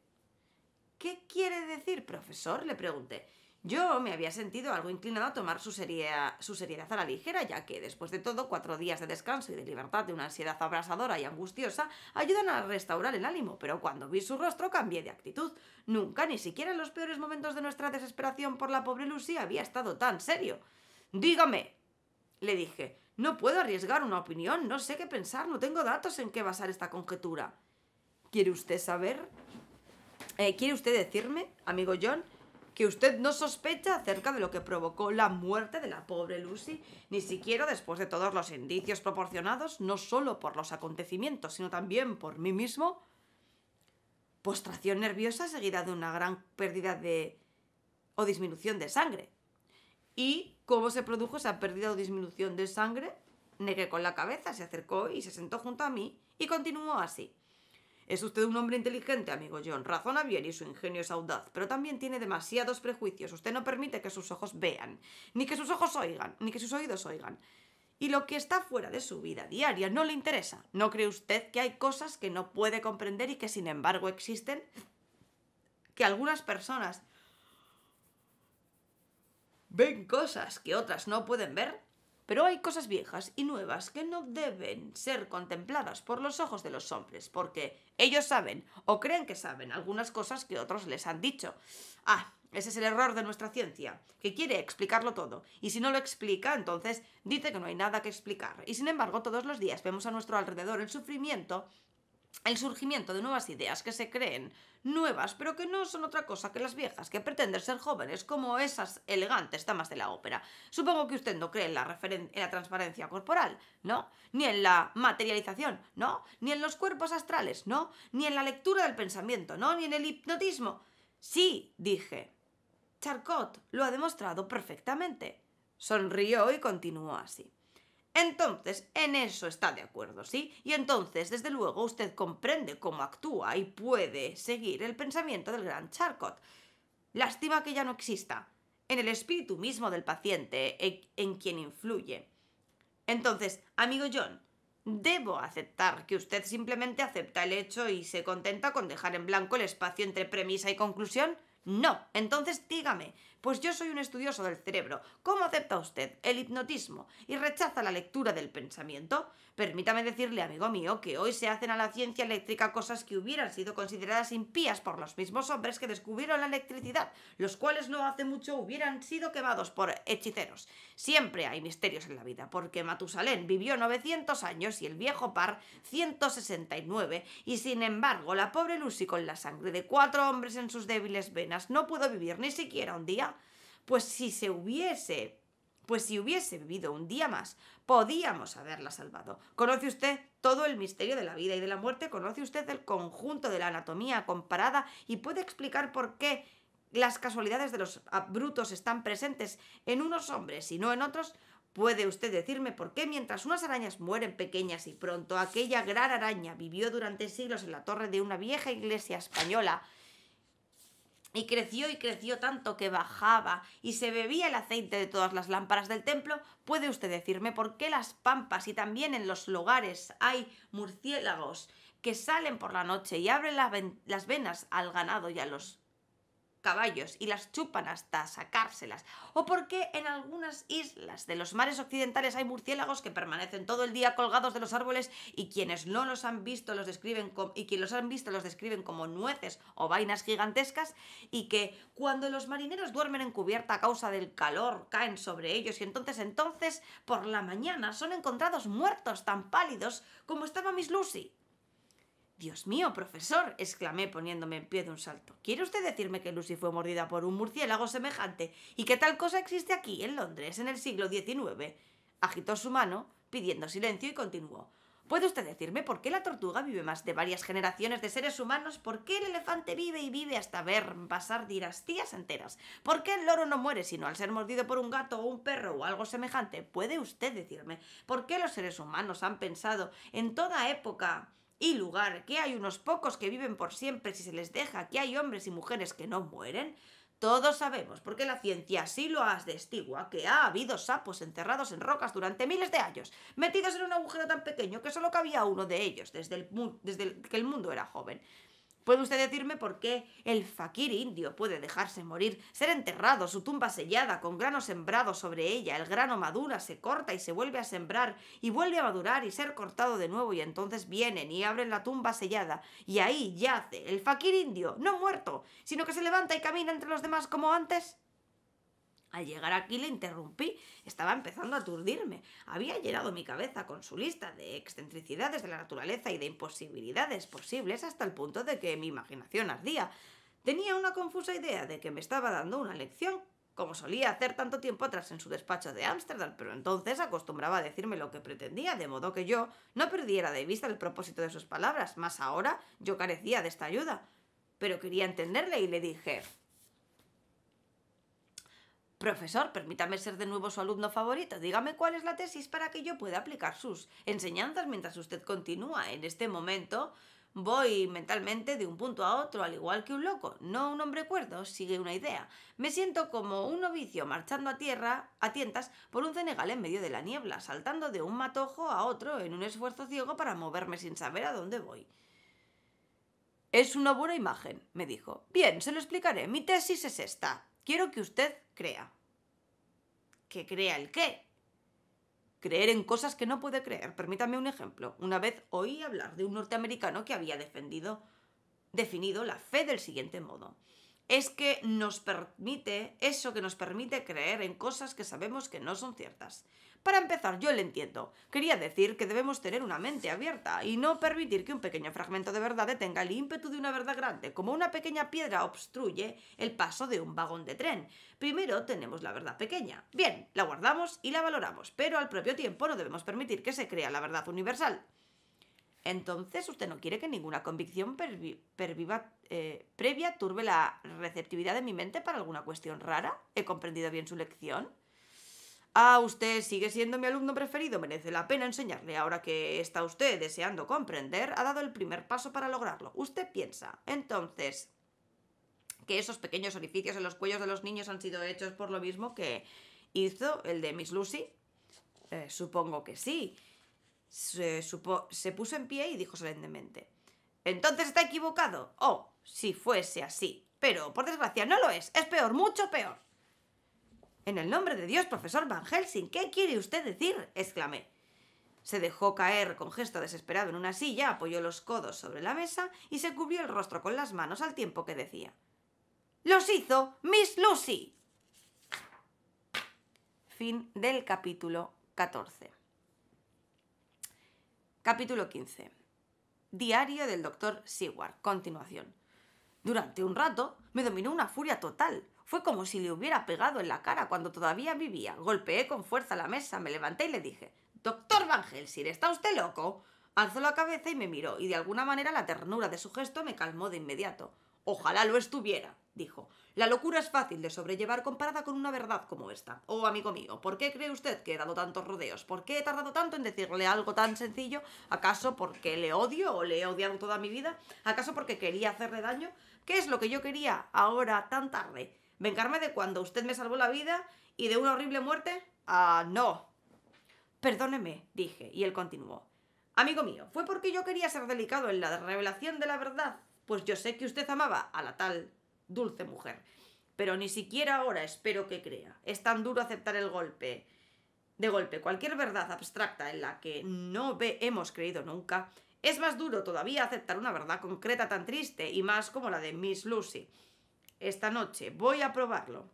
¿Qué quiere decir, profesor? le pregunté. Yo me había sentido algo inclinado a tomar su seriedad, a la ligera, ya que, después de todo, cuatro días de descanso y de libertad de una ansiedad abrasadora y angustiosa ayudan a restaurar el ánimo, pero cuando vi su rostro cambié de actitud. Nunca, ni siquiera en los peores momentos de nuestra desesperación por la pobre Lucy, había estado tan serio. Dígame, le dije, no puedo arriesgar una opinión, no sé qué pensar, no tengo datos en qué basar esta conjetura. ¿Quiere usted saber? Eh, ¿Quiere usted decirme, amigo John, que usted no sospecha acerca de lo que provocó la muerte de la pobre Lucy, ni siquiera después de todos los indicios proporcionados, no solo por los acontecimientos, sino también por mí mismo. Postración nerviosa seguida de una gran pérdida de... o disminución de sangre. ¿Y cómo se produjo esa pérdida o disminución de sangre? Negué con la cabeza, se acercó y se sentó junto a mí y continuó así. Es usted un hombre inteligente, amigo John. Razona bien y su ingenio es audaz, pero también tiene demasiados prejuicios. Usted no permite que sus ojos vean, ni que sus ojos oigan, ni que sus oídos oigan. Y lo que está fuera de su vida diaria no le interesa. ¿No cree usted que hay cosas que no puede comprender y que sin embargo existen? Que algunas personas ven cosas que otras no pueden ver. Pero hay cosas viejas y nuevas que no deben ser contempladas por los ojos de los hombres, porque ellos saben o creen que saben algunas cosas que otros les han dicho. Ah, ese es el error de nuestra ciencia, que quiere explicarlo todo, y si no lo explica, entonces dice que no hay nada que explicar. Y sin embargo, todos los días vemos a nuestro alrededor el sufrimiento el surgimiento de nuevas ideas que se creen nuevas, pero que no son otra cosa que las viejas, que pretenden ser jóvenes como esas elegantes damas de la ópera. Supongo que usted no cree en la, en la transparencia corporal, ¿no? Ni en la materialización, ¿no? Ni en los cuerpos astrales, ¿no? Ni en la lectura del pensamiento, ¿no? Ni en el hipnotismo. Sí, dije. Charcot lo ha demostrado perfectamente. Sonrió y continuó así. Entonces, en eso está de acuerdo, ¿sí? Y entonces, desde luego, usted comprende cómo actúa y puede seguir el pensamiento del gran Charcot. Lástima que ya no exista, en el espíritu mismo del paciente, en, quien influye. Entonces, amigo John, debo aceptar que usted simplemente acepta el hecho y se contenta con dejar en blanco el espacio entre premisa y conclusión. No, entonces dígame, pues yo soy un estudioso del cerebro. ¿Cómo acepta usted el hipnotismo y rechaza la lectura del pensamiento? Permítame decirle, amigo mío, que hoy se hacen a la ciencia eléctrica cosas que hubieran sido consideradas impías por los mismos hombres que descubrieron la electricidad, los cuales no hace mucho hubieran sido quemados por hechiceros. Siempre hay misterios en la vida, porque Matusalén vivió 900 años y el viejo par 169, y sin embargo la pobre Lucy con la sangre de cuatro hombres en sus débiles venas no pudo vivir ni siquiera un día. Pues si se hubiese... Pues si hubiese vivido un día más, podíamos haberla salvado. ¿Conoce usted todo el misterio de la vida y de la muerte? ¿Conoce usted el conjunto de la anatomía comparada y puede explicar por qué las casualidades de los brutos están presentes en unos hombres y no en otros, ¿Puede usted decirme por qué mientras unas arañas mueren pequeñas y pronto aquella gran araña vivió durante siglos en la torre de una vieja iglesia española y creció y creció tanto que bajaba y se bebía el aceite de todas las lámparas del templo? ¿Puede usted decirme por qué las pampas y también en los lugares hay murciélagos que salen por la noche y abren las venas al ganado y a los caballos y las chupan hasta sacárselas, o porque en algunas islas de los mares occidentales hay murciélagos que permanecen todo el día colgados de los árboles y quienes no los han visto los describen como, y los han visto los describen como nueces o vainas gigantescas y que cuando los marineros duermen en cubierta a causa del calor caen sobre ellos y entonces entonces por la mañana son encontrados muertos tan pálidos como estaba Miss Lucy. Dios mío, profesor, exclamé poniéndome en pie de un salto. ¿Quiere usted decirme que Lucy fue mordida por un murciélago semejante y que tal cosa existe aquí, en Londres, en el siglo XIX? Agitó su mano, pidiendo silencio, y continuó. ¿Puede usted decirme por qué la tortuga vive más de varias generaciones de seres humanos? ¿Por qué el elefante vive y vive hasta ver pasar dinastías enteras? ¿Por qué el loro no muere sino al ser mordido por un gato o un perro o algo semejante? ¿Puede usted decirme por qué los seres humanos han pensado en toda época y lugar, que hay unos pocos que viven por siempre si se les deja, que hay hombres y mujeres que no mueren, todos sabemos, porque la ciencia sí lo atestigua, que ha habido sapos enterrados en rocas durante miles de años, metidos en un agujero tan pequeño que solo cabía uno de ellos desde, el, desde que el mundo era joven. ¿Puede usted decirme por qué el fakir indio puede dejarse morir, ser enterrado, su tumba sellada, con grano sembrado sobre ella, el grano madura, se corta y se vuelve a sembrar, y vuelve a madurar y ser cortado de nuevo, y entonces vienen y abren la tumba sellada, y ahí yace el fakir indio, no muerto, sino que se levanta y camina entre los demás como antes? Al llegar aquí le interrumpí, estaba empezando a aturdirme. Había llenado mi cabeza con su lista de excentricidades de la naturaleza y de imposibilidades posibles hasta el punto de que mi imaginación ardía. Tenía una confusa idea de que me estaba dando una lección, como solía hacer tanto tiempo atrás en su despacho de Ámsterdam, pero entonces acostumbraba a decirme lo que pretendía, de modo que yo no perdiera de vista el propósito de sus palabras, más ahora yo carecía de esta ayuda. Pero quería entenderle y le dije Profesor, permítame ser de nuevo su alumno favorito. Dígame cuál es la tesis para que yo pueda aplicar sus enseñanzas mientras usted continúa. En este momento voy mentalmente de un punto a otro, al igual que un loco. No un hombre cuerdo, sigue una idea. Me siento como un novicio marchando a tierra, a tientas, por un cenegal en medio de la niebla, saltando de un matojo a otro en un esfuerzo ciego para moverme sin saber a dónde voy. Es una buena imagen, me dijo. Bien, se lo explicaré. Mi tesis es esta. Quiero que usted crea. ¿Que crea el qué? Creer en cosas que no puede creer. Permítame un ejemplo. Una vez oí hablar de un norteamericano que había defendido, definido la fe del siguiente modo. Es que nos permite, eso que nos permite creer en cosas que sabemos que no son ciertas. Para empezar, yo le entiendo. Quería decir que debemos tener una mente abierta y no permitir que un pequeño fragmento de verdad tenga el ímpetu de una verdad grande, como una pequeña piedra obstruye el paso de un vagón de tren. Primero tenemos la verdad pequeña. Bien, la guardamos y la valoramos, pero al propio tiempo no debemos permitir que se crea la verdad universal. Entonces, usted no quiere que ninguna convicción eh, previa turbe la receptividad de mi mente para alguna cuestión rara. ¿He comprendido bien su lección? Ah, usted sigue siendo mi alumno preferido, merece la pena enseñarle. Ahora que está usted deseando comprender, ha dado el primer paso para lograrlo. Usted piensa, entonces, que esos pequeños orificios en los cuellos de los niños han sido hechos por lo mismo que hizo el de Miss Lucy. Eh, supongo que sí. Se, se puso en pie y dijo solemnemente. Entonces está equivocado. Oh, si fuese así. Pero, por desgracia, no lo es. Es peor, mucho peor. En el nombre de Dios, profesor Van Helsing, ¿qué quiere usted decir? exclamé. Se dejó caer con gesto desesperado en una silla, apoyó los codos sobre la mesa y se cubrió el rostro con las manos al tiempo que decía. ¡Los hizo Miss Lucy! Fin del capítulo 14. Capítulo 15. Diario del doctor Seward. Continuación. Durante un rato me dominó una furia total, fue como si le hubiera pegado en la cara cuando todavía vivía. Golpeé con fuerza la mesa, me levanté y le dije, Doctor Van Helsing, ¿está usted loco? Alzó la cabeza y me miró, y de alguna manera la ternura de su gesto me calmó de inmediato. Ojalá lo estuviera, dijo. La locura es fácil de sobrellevar comparada con una verdad como esta. Oh, amigo mío, ¿por qué cree usted que he dado tantos rodeos? ¿Por qué he tardado tanto en decirle algo tan sencillo? ¿Acaso porque le odio o le he odiado toda mi vida? ¿Acaso porque quería hacerle daño? ¿Qué es lo que yo quería ahora tan tarde? Vengarme de cuando usted me salvó la vida y de una horrible muerte. Ah, no. Perdóneme, dije, y él continuó. Amigo mío, fue porque yo quería ser delicado en la revelación de la verdad, pues yo sé que usted amaba a la tal dulce mujer. Pero ni siquiera ahora espero que crea. Es tan duro aceptar el golpe. De golpe, cualquier verdad abstracta en la que no ve hemos creído nunca, es más duro todavía aceptar una verdad concreta tan triste y más como la de Miss Lucy esta noche, voy a probarlo.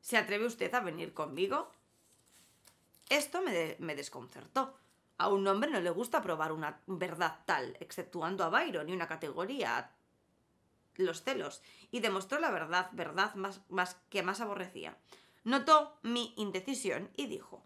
¿Se atreve usted a venir conmigo? Esto me, desconcertó. A un hombre no le gusta probar una verdad tal, exceptuando a Byron y una categoría los celos, y demostró la verdad, verdad más, que más aborrecía. Notó mi indecisión y dijo: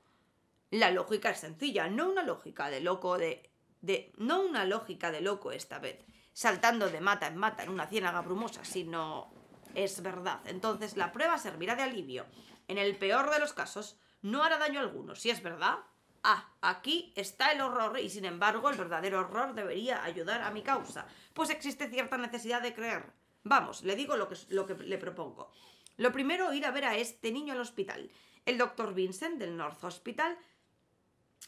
La lógica es sencilla, no una lógica de loco de, de no una lógica de loco esta vez saltando de mata en mata en una ciénaga brumosa, si no es verdad. Entonces la prueba servirá de alivio. En el peor de los casos, no hará daño alguno. Si es verdad, ah, aquí está el horror y sin embargo el verdadero horror debería ayudar a mi causa, pues existe cierta necesidad de creer. Vamos, le digo lo lo que le propongo. Lo primero, ir a ver a este niño al hospital. El doctor Vincent del North Hospital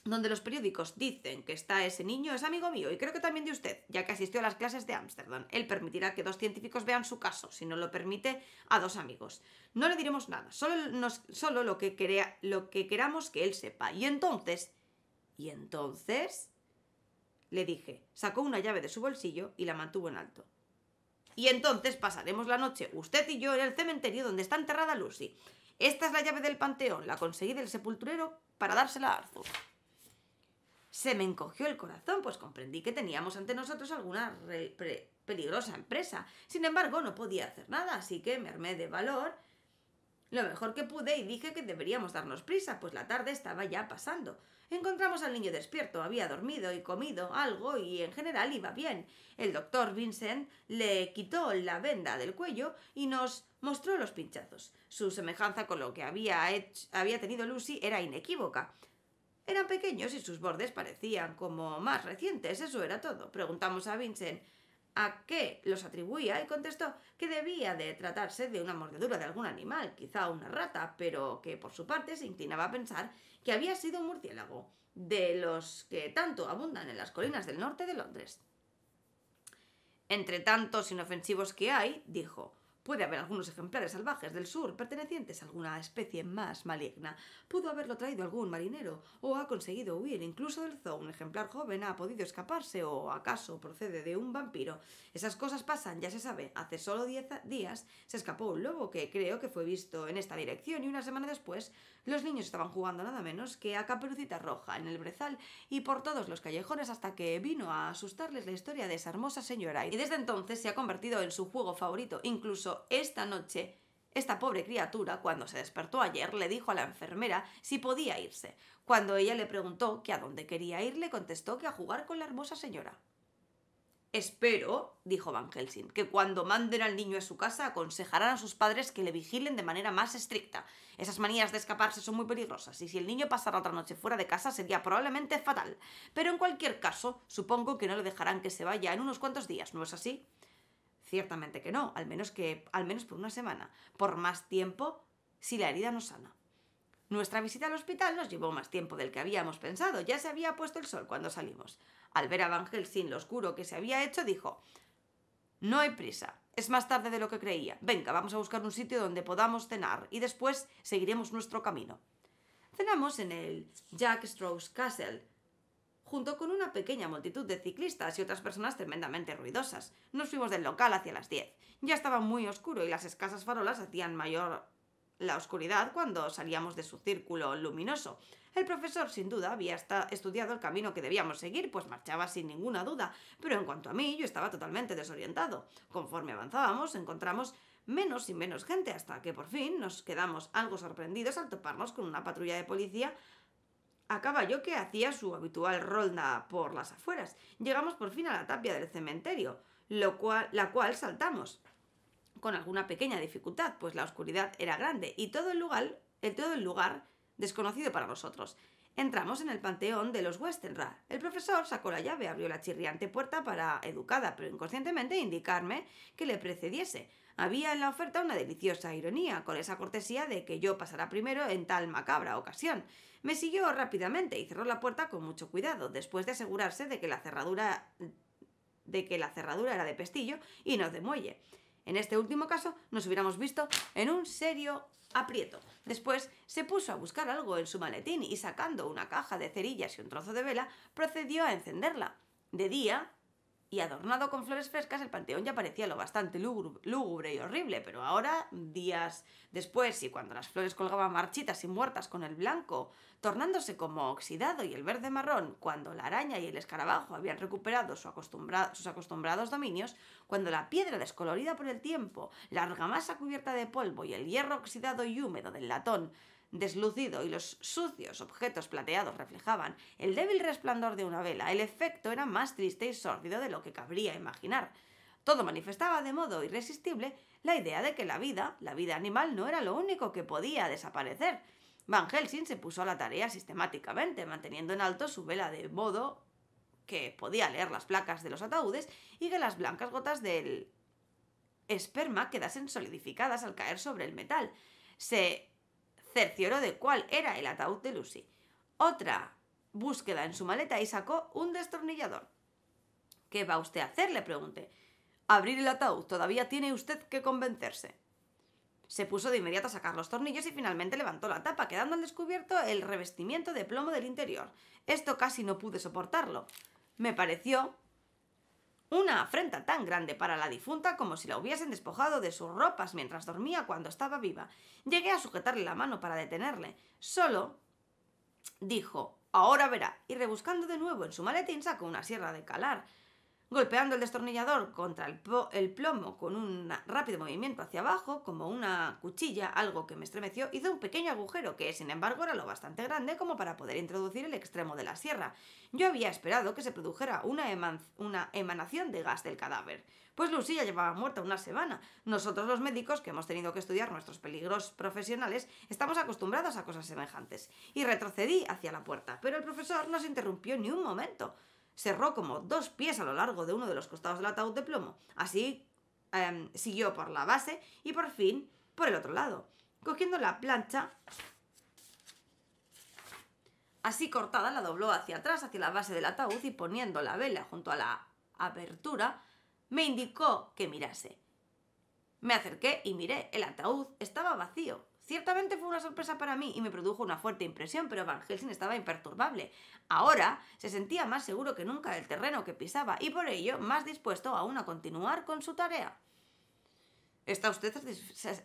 donde los periódicos dicen que está ese niño, es amigo mío y creo que también de usted, ya que asistió a las clases de Ámsterdam. Él permitirá que dos científicos vean su caso, si no lo permite, a dos amigos. No le diremos nada, solo, lo, que crea, lo que queramos que él sepa. Y entonces... ¿Y entonces? Le dije, sacó una llave de su bolsillo y la mantuvo en alto. Y entonces pasaremos la noche, usted y yo, en el cementerio donde está enterrada Lucy. Esta es la llave del panteón, la conseguí del sepulturero para dársela a Arthur. Se me encogió el corazón, pues comprendí que teníamos ante nosotros alguna peligrosa empresa. Sin embargo, no podía hacer nada, así que me armé de valor lo mejor que pude y dije que deberíamos darnos prisa, pues la tarde estaba ya pasando. Encontramos al niño despierto, había dormido y comido algo y en general iba bien. El doctor Vincent le quitó la venda del cuello y nos mostró los pinchazos. Su semejanza con lo que había, había tenido Lucy era inequívoca. Eran pequeños y sus bordes parecían como más recientes, eso era todo. Preguntamos a Vincent a qué los atribuía y contestó que debía de tratarse de una mordedura de algún animal, quizá una rata, pero que por su parte se inclinaba a pensar que había sido un murciélago, de los que tanto abundan en las colinas del norte de Londres. Entre tantos inofensivos que hay, dijo, Puede haber algunos ejemplares salvajes del sur pertenecientes a alguna especie más maligna. Pudo haberlo traído algún marinero, o ha conseguido huir incluso del zoo. Un ejemplar joven ha podido escaparse, o acaso procede de un vampiro. Esas cosas pasan, ya se sabe. Hace solo 10 días se escapó un lobo que creo que fue visto en esta dirección, y una semana después los niños estaban jugando nada menos que a Caperucita Roja en el brezal y por todos los callejones hasta que vino a asustarles la historia de esa hermosa señora. Y desde entonces se ha convertido en su juego favorito, incluso esta noche, esta pobre criatura, cuando se despertó ayer, le dijo a la enfermera si podía irse. Cuando ella le preguntó que a dónde quería ir, le contestó que a jugar con la hermosa señora. Espero, dijo Van Helsing, que cuando manden al niño a su casa aconsejarán a sus padres que le vigilen de manera más estricta. Esas manías de escaparse son muy peligrosas y si el niño pasara otra noche fuera de casa sería probablemente fatal. Pero en cualquier caso, supongo que no le dejarán que se vaya en unos cuantos días, ¿no es así? Ciertamente que no, al menos que al menos por una semana, por más tiempo si la herida no sana. Nuestra visita al hospital nos llevó más tiempo del que habíamos pensado. Ya se había puesto el sol cuando salimos. Al ver a Ángel sin lo oscuro que se había hecho, dijo: No hay prisa. Es más tarde de lo que creía. Venga, vamos a buscar un sitio donde podamos cenar y después seguiremos nuestro camino. Cenamos en el Jack Strauss Castle, junto con una pequeña multitud de ciclistas y otras personas tremendamente ruidosas. Nos fuimos del local hacia las 10. Ya estaba muy oscuro y las escasas farolas hacían mayor la oscuridad cuando salíamos de su círculo luminoso. El profesor, sin duda, había estudiado el camino que debíamos seguir, pues marchaba sin ninguna duda, pero en cuanto a mí, yo estaba totalmente desorientado. Conforme avanzábamos, encontramos menos y menos gente, hasta que por fin nos quedamos algo sorprendidos al toparnos con una patrulla de policía a caballo que hacía su habitual ronda por las afueras. Llegamos por fin a la tapia del cementerio, lo cual, la cual saltamos con alguna pequeña dificultad, pues la oscuridad era grande y todo el lugar, el, todo el lugar desconocido para nosotros. Entramos en el panteón de los Westenra. El profesor sacó la llave, abrió la chirriante puerta para, educada pero inconscientemente, indicarme que le precediese. Había en la oferta una deliciosa ironía, con esa cortesía de que yo pasara primero en tal macabra ocasión. Me siguió rápidamente y cerró la puerta con mucho cuidado, después de asegurarse de que la cerradura de que la cerradura era de pestillo y no de muelle. En este último caso nos hubiéramos visto en un serio aprieto. Después se puso a buscar algo en su maletín y sacando una caja de cerillas y un trozo de vela, procedió a encenderla. De día y adornado con flores frescas, el panteón ya parecía lo bastante lúgubre y horrible, pero ahora, días después, y cuando las flores colgaban marchitas y muertas con el blanco, tornándose como oxidado y el verde marrón, cuando la araña y el escarabajo habían recuperado sus acostumbrados dominios, cuando la piedra descolorida por el tiempo, la argamasa cubierta de polvo y el hierro oxidado y húmedo del latón deslucido y los sucios objetos plateados reflejaban el débil resplandor de una vela, el efecto era más triste y sórdido de lo que cabría imaginar. Todo manifestaba de modo irresistible la idea de que la vida, la vida animal, no era lo único que podía desaparecer. Van Helsing se puso a la tarea sistemáticamente, manteniendo en alto su vela de modo que podía leer las placas de los ataúdes y que las blancas gotas del esperma quedasen solidificadas al caer sobre el metal. Se cercioró de cuál era el ataúd de Lucy. Otra búsqueda en su maleta y sacó un destornillador. ¿Qué va usted a hacer? le pregunté. Abrir el ataúd, todavía tiene usted que convencerse. Se puso de inmediato a sacar los tornillos y finalmente levantó la tapa, quedando al descubierto el revestimiento de plomo del interior. Esto casi no pude soportarlo. Me pareció una afrenta tan grande para la difunta como si la hubiesen despojado de sus ropas mientras dormía cuando estaba viva. Llegué a sujetarle la mano para detenerle. Solo dijo, ahora verá, y rebuscando de nuevo en su maletín sacó una sierra de calar golpeando el destornillador contra el, el, plomo con un rápido movimiento hacia abajo, como una cuchilla, algo que me estremeció, hizo un pequeño agujero que, sin embargo, era lo bastante grande como para poder introducir el extremo de la sierra. Yo había esperado que se produjera una, una emanación de gas del cadáver. Pues Lucía llevaba muerta una semana. Nosotros los médicos, que hemos tenido que estudiar nuestros peligros profesionales, estamos acostumbrados a cosas semejantes. Y retrocedí hacia la puerta, pero el profesor no se interrumpió ni un momento cerró como dos pies a lo largo de uno de los costados del ataúd de plomo. Así em, siguió por la base y por fin por el otro lado. Cogiendo la plancha, así cortada, la dobló hacia atrás, hacia la base del ataúd y poniendo la vela junto a la apertura, me indicó que mirase. Me acerqué y miré. El ataúd estaba vacío. Ciertamente fue una sorpresa para mí y me produjo una fuerte impresión, pero Van Helsing estaba imperturbable. Ahora se sentía más seguro que nunca del terreno que pisaba y por ello más dispuesto aún a continuar con su tarea. ¿Está usted,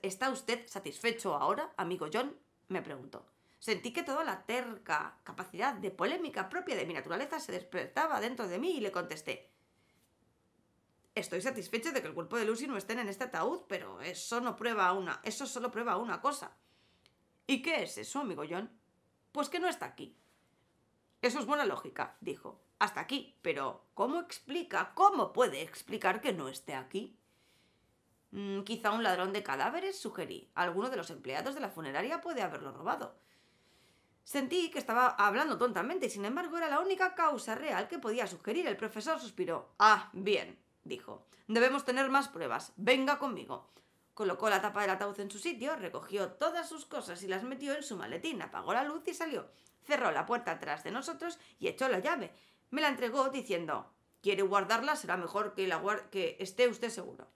¿Está usted satisfecho ahora, amigo John? me preguntó. Sentí que toda la terca capacidad de polémica propia de mi naturaleza se despertaba dentro de mí y le contesté. Estoy satisfecha de que el cuerpo de Lucy no esté en este ataúd, pero eso no prueba una, eso solo prueba una cosa. ¿Y qué es eso, amigo John? Pues que no está aquí. Eso es buena lógica, dijo. Hasta aquí, pero ¿cómo explica, cómo puede explicar que no esté aquí? Mm, quizá un ladrón de cadáveres, sugerí. Alguno de los empleados de la funeraria puede haberlo robado. Sentí que estaba hablando tontamente y sin embargo era la única causa real que podía sugerir. El profesor suspiró. Ah, bien, dijo. Debemos tener más pruebas. Venga conmigo. Colocó la tapa del ataúd en su sitio, recogió todas sus cosas y las metió en su maletín, apagó la luz y salió. Cerró la puerta atrás de nosotros y echó la llave. Me la entregó diciendo, quiere guardarla, será mejor que, que esté usted seguro.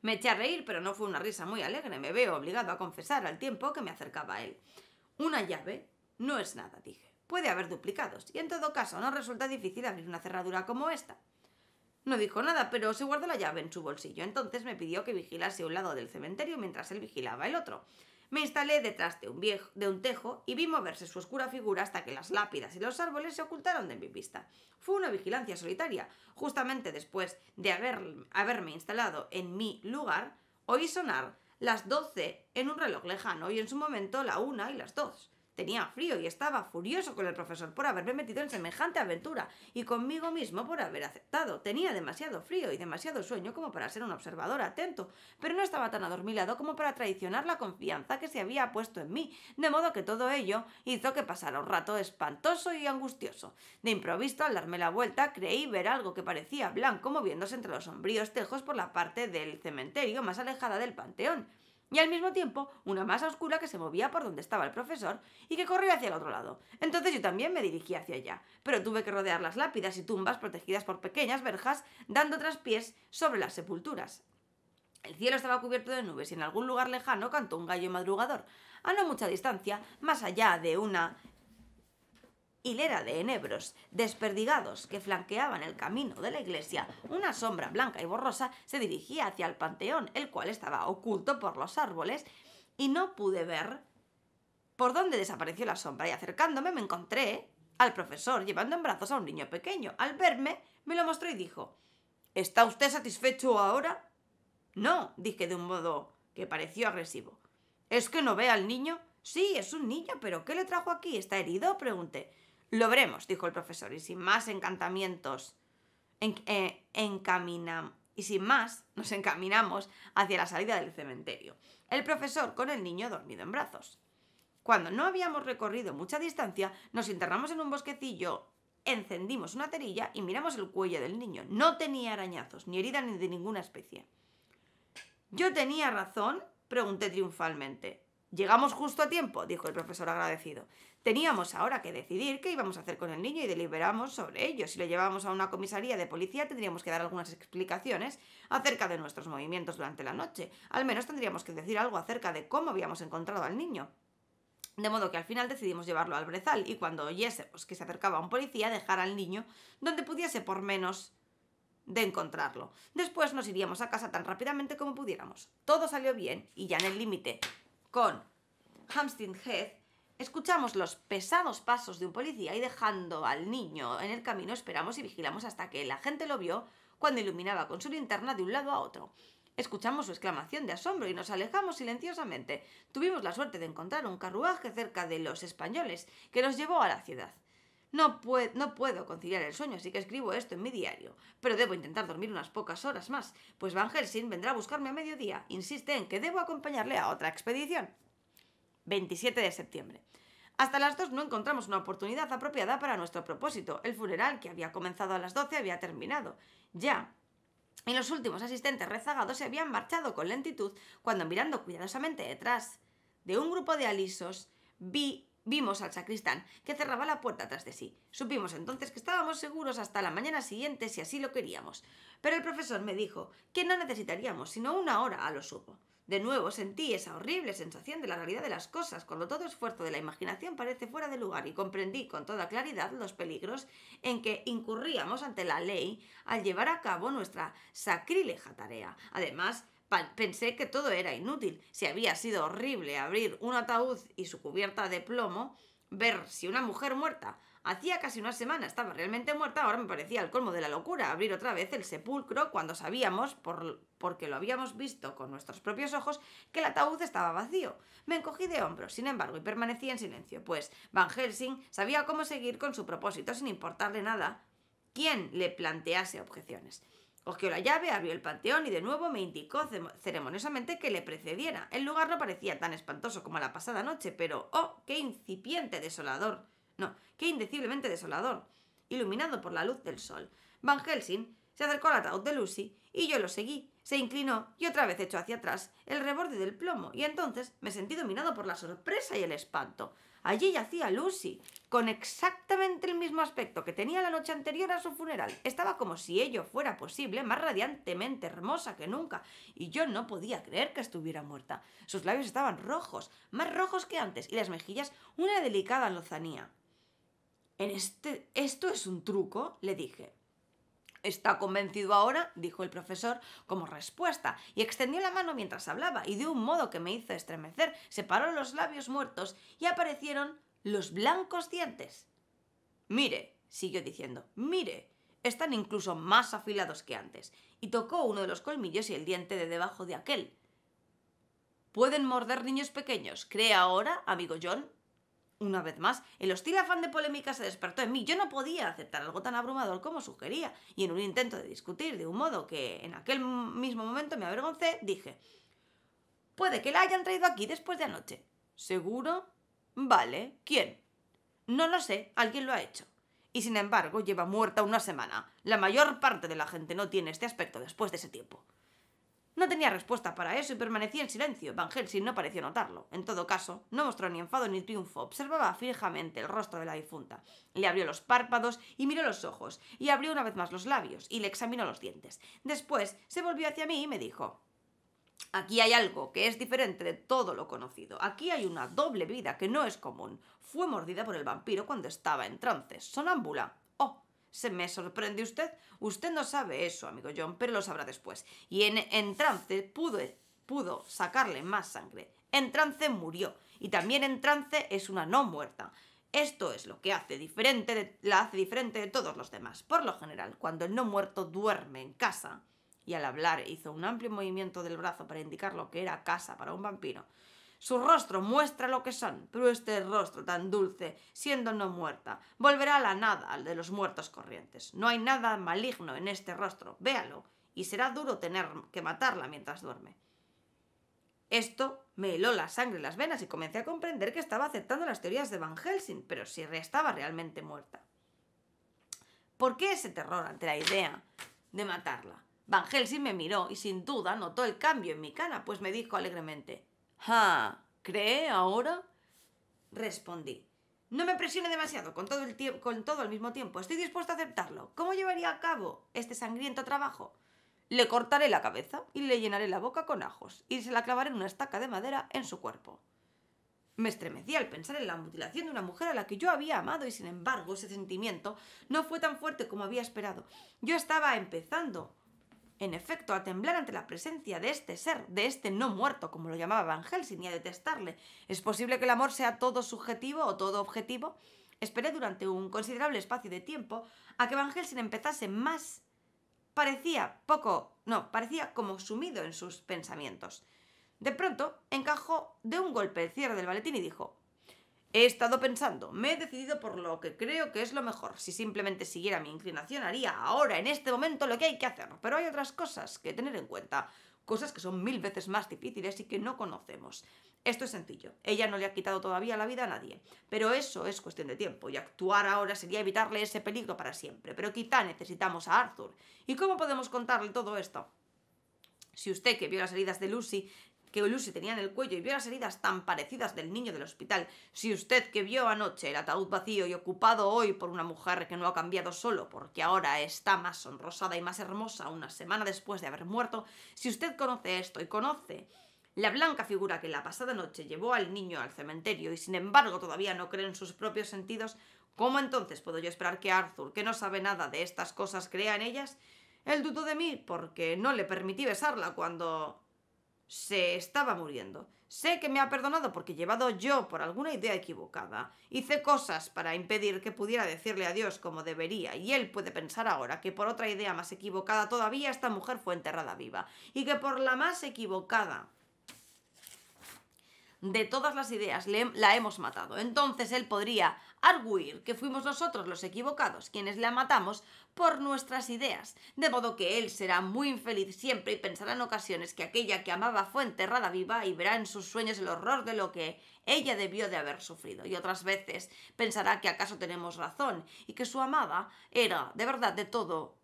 Me eché a reír, pero no fue una risa muy alegre, me veo obligado a confesar al tiempo que me acercaba a él. Una llave no es nada, dije. Puede haber duplicados, y en todo caso no resulta difícil abrir una cerradura como esta. No dijo nada, pero se guardó la llave en su bolsillo. Entonces me pidió que vigilase un lado del cementerio mientras él vigilaba el otro. Me instalé detrás de un, viejo, de un tejo y vi moverse su oscura figura hasta que las lápidas y los árboles se ocultaron de mi vista. Fue una vigilancia solitaria. Justamente después de haberme instalado en mi lugar, oí sonar las doce en un reloj lejano y en su momento la una y las dos. Tenía frío y estaba furioso con el profesor por haberme metido en semejante aventura y conmigo mismo por haber aceptado. Tenía demasiado frío y demasiado sueño como para ser un observador atento, pero no estaba tan adormilado como para traicionar la confianza que se había puesto en mí, de modo que todo ello hizo que pasara un rato espantoso y angustioso. De improviso, al darme la vuelta, creí ver algo que parecía blanco moviéndose entre los sombríos tejos por la parte del cementerio más alejada del panteón y al mismo tiempo una masa oscura que se movía por donde estaba el profesor y que corría hacia el otro lado. Entonces yo también me dirigí hacia allá, pero tuve que rodear las lápidas y tumbas protegidas por pequeñas verjas, dando traspiés sobre las sepulturas. El cielo estaba cubierto de nubes y en algún lugar lejano cantó un gallo madrugador. A no mucha distancia, más allá de una hilera de enebros desperdigados que flanqueaban el camino de la iglesia, una sombra blanca y borrosa se dirigía hacia el panteón, el cual estaba oculto por los árboles, y no pude ver por dónde desapareció la sombra, y acercándome me encontré al profesor llevando en brazos a un niño pequeño. Al verme, me lo mostró y dijo, ¿Está usted satisfecho ahora? No, dije de un modo que pareció agresivo. ¿Es que no ve al niño? Sí, es un niño, pero ¿qué le trajo aquí? ¿Está herido? pregunté. Lo veremos, dijo el profesor, y sin más encantamientos, eh, y sin más nos encaminamos hacia la salida del cementerio, el profesor con el niño dormido en brazos. Cuando no habíamos recorrido mucha distancia, nos internamos en un bosquecillo, encendimos una terilla y miramos el cuello del niño. No tenía arañazos, ni heridas ni de ninguna especie. Yo tenía razón, pregunté triunfalmente. Llegamos justo a tiempo, dijo el profesor agradecido. Teníamos ahora que decidir qué íbamos a hacer con el niño y deliberamos sobre ello. Si lo llevábamos a una comisaría de policía tendríamos que dar algunas explicaciones acerca de nuestros movimientos durante la noche. Al menos tendríamos que decir algo acerca de cómo habíamos encontrado al niño. De modo que al final decidimos llevarlo al brezal y cuando oyésemos que se acercaba un policía dejar al niño donde pudiese por menos de encontrarlo. Después nos iríamos a casa tan rápidamente como pudiéramos. Todo salió bien y ya en el límite con Hamstein Head, escuchamos los pesados pasos de un policía y dejando al niño en el camino esperamos y vigilamos hasta que la gente lo vio cuando iluminaba con su linterna de un lado a otro. Escuchamos su exclamación de asombro y nos alejamos silenciosamente. Tuvimos la suerte de encontrar un carruaje cerca de los españoles que nos llevó a la ciudad. No, no puedo conciliar el sueño, así que escribo esto en mi diario. Pero debo intentar dormir unas pocas horas más, pues Van Helsing vendrá a buscarme a mediodía. Insiste en que debo acompañarle a otra expedición. 27 de septiembre. Hasta las 2 no encontramos una oportunidad apropiada para nuestro propósito. El funeral, que había comenzado a las 12, había terminado. Ya. Y los últimos asistentes rezagados se habían marchado con lentitud cuando mirando cuidadosamente detrás de un grupo de alisos vi Vimos al sacristán, que cerraba la puerta tras de sí. Supimos entonces que estábamos seguros hasta la mañana siguiente si así lo queríamos. Pero el profesor me dijo que no necesitaríamos sino una hora a lo sumo. De nuevo sentí esa horrible sensación de la realidad de las cosas, cuando todo esfuerzo de la imaginación parece fuera de lugar y comprendí con toda claridad los peligros en que incurríamos ante la ley al llevar a cabo nuestra sacrileja tarea. Además, pensé que todo era inútil. Si había sido horrible abrir un ataúd y su cubierta de plomo, ver si una mujer muerta hacía casi una semana estaba realmente muerta, ahora me parecía el colmo de la locura abrir otra vez el sepulcro cuando sabíamos, por, porque lo habíamos visto con nuestros propios ojos, que el ataúd estaba vacío. Me encogí de hombros, sin embargo, y permanecí en silencio, pues Van Helsing sabía cómo seguir con su propósito sin importarle nada quién le plantease objeciones. Cogió la llave, abrió el panteón y de nuevo me indicó ceremoniosamente que le precediera. El lugar no parecía tan espantoso como la pasada noche, pero ¡oh, qué incipiente desolador! No, qué indeciblemente desolador, iluminado por la luz del sol. Van Helsing se acercó al ataúd de Lucy y yo lo seguí. Se inclinó y otra vez echó hacia atrás el reborde del plomo, y entonces me sentí dominado por la sorpresa y el espanto. Allí yacía Lucy, con exactamente el mismo aspecto que tenía la noche anterior a su funeral. Estaba como si ello fuera posible, más radiantemente hermosa que nunca, y yo no podía creer que estuviera muerta. Sus labios estaban rojos, más rojos que antes, y las mejillas una delicada lozanía. ¿En este, ¿Esto es un truco? le dije. Está convencido ahora, dijo el profesor como respuesta, y extendió la mano mientras hablaba, y de un modo que me hizo estremecer, separó los labios muertos y aparecieron los blancos dientes. Mire, siguió diciendo, mire, están incluso más afilados que antes, y tocó uno de los colmillos y el diente de debajo de aquel. Pueden morder niños pequeños, cree ahora, amigo John, una vez más, el hostil afán de polémica se despertó en mí. Yo no podía aceptar algo tan abrumador como sugería, y en un intento de discutir de un modo que en aquel mismo momento me avergoncé, dije, puede que la hayan traído aquí después de anoche. ¿Seguro? Vale, ¿quién? No lo sé, alguien lo ha hecho. Y sin embargo, lleva muerta una semana. La mayor parte de la gente no tiene este aspecto después de ese tiempo. No tenía respuesta para eso y permanecía en silencio. Van Helsing no pareció notarlo. En todo caso, no mostró ni enfado ni triunfo. Observaba fijamente el rostro de la difunta. Le abrió los párpados y miró los ojos, y abrió una vez más los labios, y le examinó los dientes. Después se volvió hacia mí y me dijo Aquí hay algo que es diferente de todo lo conocido. Aquí hay una doble vida que no es común. Fue mordida por el vampiro cuando estaba en trance, sonámbula. Se me sorprende usted. Usted no sabe eso, amigo John, pero lo sabrá después. Y en, trance pudo, sacarle más sangre. En trance murió. Y también en trance es una no muerta. Esto es lo que hace diferente de, la hace diferente de todos los demás. Por lo general, cuando el no muerto duerme en casa, y al hablar hizo un amplio movimiento del brazo para indicar lo que era casa para un vampiro, su rostro muestra lo que son, pero este rostro tan dulce, siendo no muerta, volverá a la nada, al de los muertos corrientes. No hay nada maligno en este rostro, véalo, y será duro tener que matarla mientras duerme. Esto me heló la sangre en las venas y comencé a comprender que estaba aceptando las teorías de Van Helsing, pero si estaba realmente muerta. ¿Por qué ese terror ante la idea de matarla? Van Helsing me miró y sin duda notó el cambio en mi cara, pues me dijo alegremente, ¿Ja? ¿Cree ahora? Respondí. No me presione demasiado con todo, el con todo al mismo tiempo. Estoy dispuesto a aceptarlo. ¿Cómo llevaría a cabo este sangriento trabajo? Le cortaré la cabeza y le llenaré la boca con ajos y se la clavaré en una estaca de madera en su cuerpo. Me estremecí al pensar en la mutilación de una mujer a la que yo había amado y sin embargo ese sentimiento no fue tan fuerte como había esperado. Yo estaba empezando en efecto, a temblar ante la presencia de este ser, de este no muerto, como lo llamaba Van Helsing, y a detestarle. ¿Es posible que el amor sea todo subjetivo o todo objetivo? Esperé durante un considerable espacio de tiempo a que Van Helsing empezase más... Parecía poco... no, parecía como sumido en sus pensamientos. De pronto, encajó de un golpe el cierre del baletín y dijo He estado pensando, me he decidido por lo que creo que es lo mejor. Si simplemente siguiera mi inclinación, haría ahora, en este momento, lo que hay que hacer. Pero hay otras cosas que tener en cuenta, cosas que son mil veces más difíciles y que no conocemos. Esto es sencillo, ella no le ha quitado todavía la vida a nadie, pero eso es cuestión de tiempo y actuar ahora sería evitarle ese peligro para siempre, pero quizá necesitamos a Arthur. ¿Y cómo podemos contarle todo esto? Si usted que vio las heridas de Lucy que Lucy tenía en el cuello y vio las heridas tan parecidas del niño del hospital, si usted que vio anoche el ataúd vacío y ocupado hoy por una mujer que no ha cambiado solo porque ahora está más sonrosada y más hermosa una semana después de haber muerto, si usted conoce esto y conoce la blanca figura que la pasada noche llevó al niño al cementerio y sin embargo todavía no cree en sus propios sentidos, ¿cómo entonces puedo yo esperar que Arthur, que no sabe nada de estas cosas, crea en ellas? Él dudó de mí porque no le permití besarla cuando se estaba muriendo. Sé que me ha perdonado porque llevado yo por alguna idea equivocada. Hice cosas para impedir que pudiera decirle adiós como debería, y él puede pensar ahora que por otra idea más equivocada todavía esta mujer fue enterrada viva, y que por la más equivocada de todas las ideas la hemos matado. Entonces él podría arguir que fuimos nosotros los equivocados quienes la matamos por nuestras ideas, de modo que él será muy infeliz siempre y pensará en ocasiones que aquella que amaba fue enterrada viva y verá en sus sueños el horror de lo que ella debió de haber sufrido, y otras veces pensará que acaso tenemos razón y que su amada era de verdad de todo,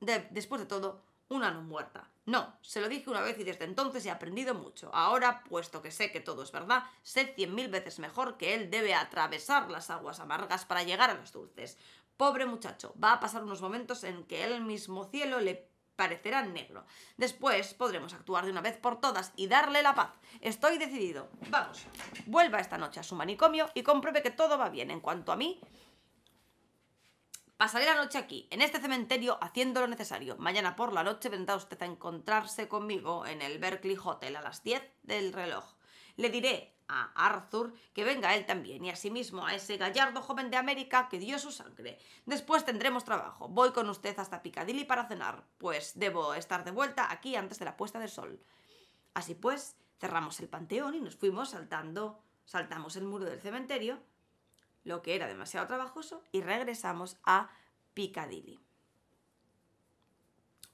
después de todo, una no muerta. No, se lo dije una vez y desde entonces he aprendido mucho. Ahora, puesto que sé que todo es verdad, sé cien mil veces mejor que él debe atravesar las aguas amargas para llegar a las dulces. Pobre muchacho, va a pasar unos momentos en que el mismo cielo le parecerá negro. Después podremos actuar de una vez por todas y darle la paz. Estoy decidido. Vamos, vuelva esta noche a su manicomio y compruebe que todo va bien. En cuanto a mí, Pasaré la noche aquí, en este cementerio, haciendo lo necesario. Mañana por la noche vendrá usted a encontrarse conmigo en el Berkeley Hotel a las 10 del reloj. Le diré a Arthur que venga él también y asimismo a ese gallardo joven de América que dio su sangre. Después tendremos trabajo. Voy con usted hasta Piccadilly para cenar, pues debo estar de vuelta aquí antes de la puesta del sol. Así pues, cerramos el panteón y nos fuimos saltando, saltamos el muro del cementerio lo que era demasiado trabajoso y regresamos a Piccadilly.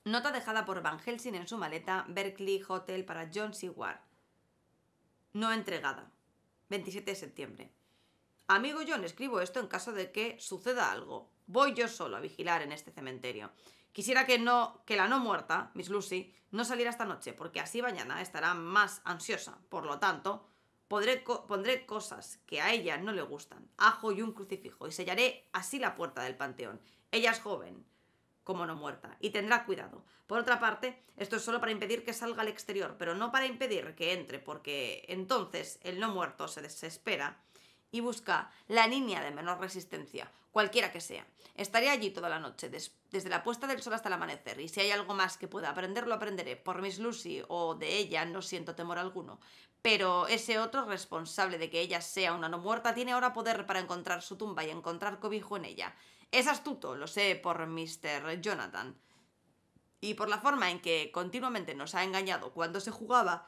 Nota dejada por Van Helsing en su maleta, Berkeley Hotel para John Seward. No entregada. 27 de septiembre. Amigo John, escribo esto en caso de que suceda algo. Voy yo solo a vigilar en este cementerio. Quisiera que no, que la no muerta, Miss Lucy, no saliera esta noche, porque así mañana estará más ansiosa. Por lo tanto, pondré cosas que a ella no le gustan, ajo y un crucifijo, y sellaré así la puerta del panteón. Ella es joven, como no muerta, y tendrá cuidado. Por otra parte, esto es solo para impedir que salga al exterior, pero no para impedir que entre, porque entonces el no muerto se desespera y busca la niña de menor resistencia, cualquiera que sea. Estaré allí toda la noche, desde la puesta del sol hasta el amanecer, y si hay algo más que pueda aprender, lo aprenderé. Por Miss Lucy o de ella no siento temor alguno. Pero ese otro responsable de que ella sea una no muerta tiene ahora poder para encontrar su tumba y encontrar cobijo en ella. Es astuto, lo sé por Mr. Jonathan. Y por la forma en que continuamente nos ha engañado cuando se jugaba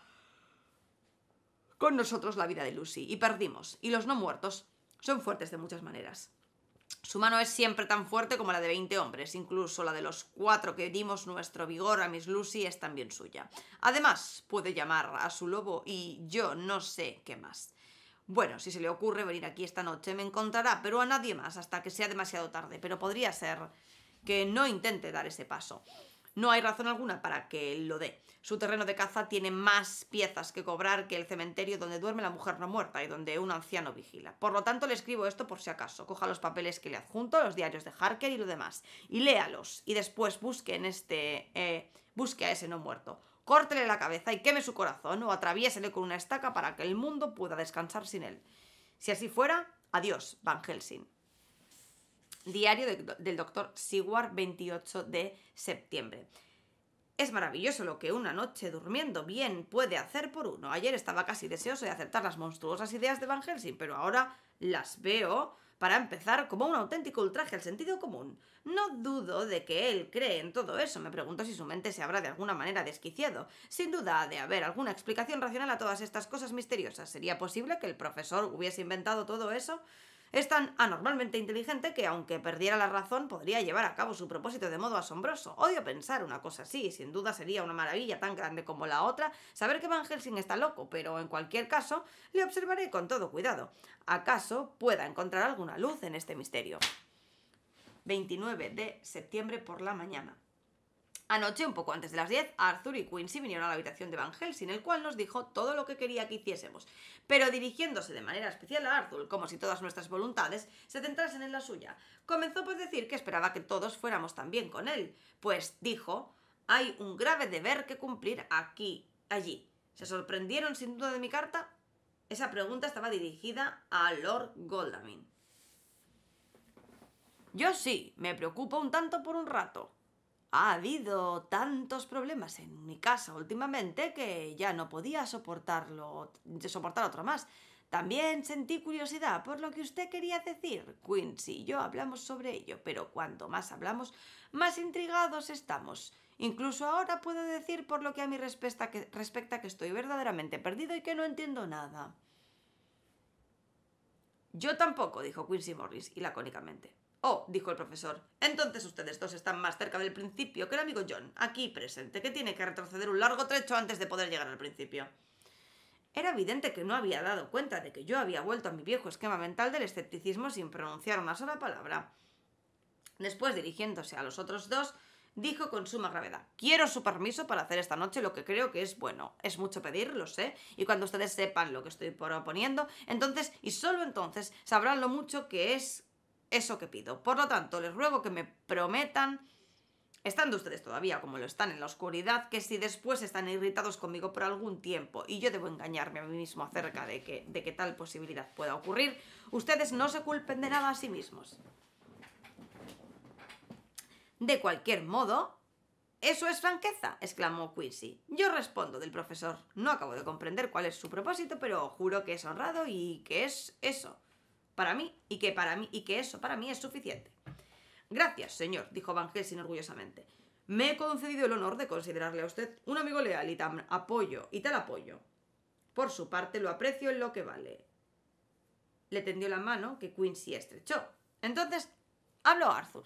con nosotros la vida de Lucy y perdimos. Y los no muertos son fuertes de muchas maneras. Su mano es siempre tan fuerte como la de 20 hombres, incluso la de los cuatro que dimos nuestro vigor a Miss Lucy es también suya. Además, puede llamar a su lobo y yo no sé qué más. Bueno, si se le ocurre venir aquí esta noche, me encontrará, pero a nadie más hasta que sea demasiado tarde, pero podría ser que no intente dar ese paso. No hay razón alguna para que lo dé. Su terreno de caza tiene más piezas que cobrar que el cementerio donde duerme la mujer no muerta y donde un anciano vigila. Por lo tanto, le escribo esto por si acaso. Coja los papeles que le adjunto, los diarios de Harker y lo demás, y léalos. Y después busque en este. Eh, busque a ese no muerto. Córtele la cabeza y queme su corazón o atraviésele con una estaca para que el mundo pueda descansar sin él. Si así fuera, adiós, Van Helsing diario del doctor Siguar, 28 de septiembre. Es maravilloso lo que una noche durmiendo bien puede hacer por uno. Ayer estaba casi deseoso de aceptar las monstruosas ideas de Van Helsing, pero ahora las veo para empezar, como un auténtico ultraje al sentido común. No dudo de que él cree en todo eso. Me pregunto si su mente se habrá de alguna manera desquiciado. Sin duda ha de haber alguna explicación racional a todas estas cosas misteriosas. ¿Sería posible que el profesor hubiese inventado todo eso? Es tan anormalmente inteligente que, aunque perdiera la razón, podría llevar a cabo su propósito de modo asombroso. Odio pensar una cosa así, y sin duda sería una maravilla tan grande como la otra saber que Van Helsing está loco, pero en cualquier caso, le observaré con todo cuidado. ¿Acaso pueda encontrar alguna luz en este misterio? 29 de septiembre por la mañana. Anoche, un poco antes de las 10, Arthur y Quincy vinieron a la habitación de Van Helsing, el cual nos dijo todo lo que quería que hiciésemos, pero dirigiéndose de manera especial a Arthur, como si todas nuestras voluntades se centrasen en la suya. Comenzó por decir que esperaba que todos fuéramos también con él, pues dijo, hay un grave deber que cumplir aquí, allí. ¿Se sorprendieron sin duda de mi carta? Esa pregunta estaba dirigida a Lord Goldamin. Yo sí, me preocupo un tanto por un rato, ha habido tantos problemas en mi casa últimamente que ya no podía soportarlo, soportar otro más. También sentí curiosidad por lo que usted quería decir. Quincy y yo hablamos sobre ello, pero cuanto más hablamos, más intrigados estamos. Incluso ahora puedo decir por lo que a mí respecta que, respecta que estoy verdaderamente perdido y que no entiendo nada. Yo tampoco, dijo Quincy Morris, y lacónicamente. Oh, dijo el profesor. Entonces ustedes dos están más cerca del principio que el amigo John, aquí presente, que tiene que retroceder un largo trecho antes de poder llegar al principio. Era evidente que no había dado cuenta de que yo había vuelto a mi viejo esquema mental del escepticismo sin pronunciar una sola palabra. Después, dirigiéndose a los otros dos, dijo con suma gravedad, quiero su permiso para hacer esta noche lo que creo que es bueno. Es mucho pedir, lo sé, y cuando ustedes sepan lo que estoy proponiendo, entonces, y solo entonces, sabrán lo mucho que es eso que pido. Por lo tanto, les ruego que me prometan, estando ustedes todavía como lo están en la oscuridad, que si después están irritados conmigo por algún tiempo y yo debo engañarme a mí mismo acerca de que, de tal posibilidad pueda ocurrir, ustedes no se culpen de nada a sí mismos. De cualquier modo, ¿eso es franqueza? exclamó Quincy. Yo respondo del profesor. No acabo de comprender cuál es su propósito, pero juro que es honrado y que es eso para mí y que para mí y que eso para mí es suficiente. Gracias, señor, dijo Van Helsing orgullosamente. Me he concedido el honor de considerarle a usted un amigo leal y tan apoyo y tal apoyo. Por su parte, lo aprecio en lo que vale. Le tendió la mano que Quincy estrechó. Entonces, habló Arthur.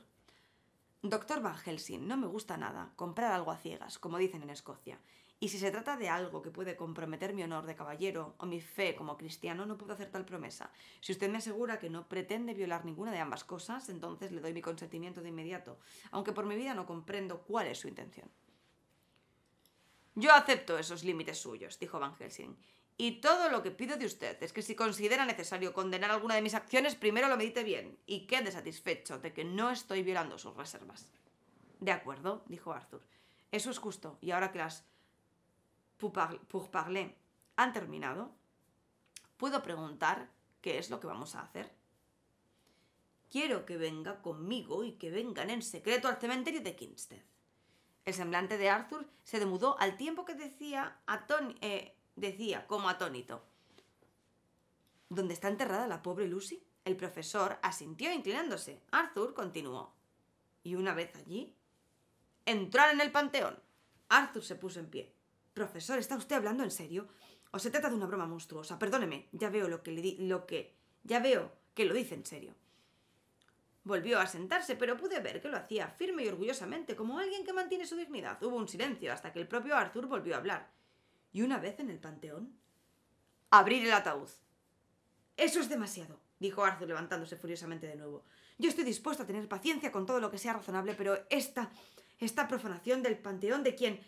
Doctor Van Helsing, no me gusta nada comprar algo a ciegas, como dicen en Escocia, y si se trata de algo que puede comprometer mi honor de caballero o mi fe como cristiano, no puedo hacer tal promesa. Si usted me asegura que no pretende violar ninguna de ambas cosas, entonces le doy mi consentimiento de inmediato, aunque por mi vida no comprendo cuál es su intención. Yo acepto esos límites suyos, dijo Van Helsing, y todo lo que pido de usted es que si considera necesario condenar alguna de mis acciones, primero lo medite bien y quede satisfecho de que no estoy violando sus reservas. De acuerdo, dijo Arthur. Eso es justo, y ahora que las pour han terminado, puedo preguntar qué es lo que vamos a hacer. Quiero que venga conmigo y que vengan en secreto al cementerio de Kinstead. El semblante de Arthur se demudó al tiempo que decía, eh, decía como atónito. ¿Dónde está enterrada la pobre Lucy? El profesor asintió inclinándose. Arthur continuó. Y una vez allí, entrar en el panteón. Arthur se puso en pie. Profesor, ¿está usted hablando en serio? ¿O se trata de una broma monstruosa? Perdóneme, ya veo lo que le di lo que. Ya veo que lo dice en serio. Volvió a sentarse, pero pude ver que lo hacía firme y orgullosamente, como alguien que mantiene su dignidad. Hubo un silencio hasta que el propio Arthur volvió a hablar. ¿Y una vez en el panteón? Abrir el ataúd. Eso es demasiado, dijo Arthur levantándose furiosamente de nuevo. Yo estoy dispuesto a tener paciencia con todo lo que sea razonable, pero esta. esta profanación del panteón de quien.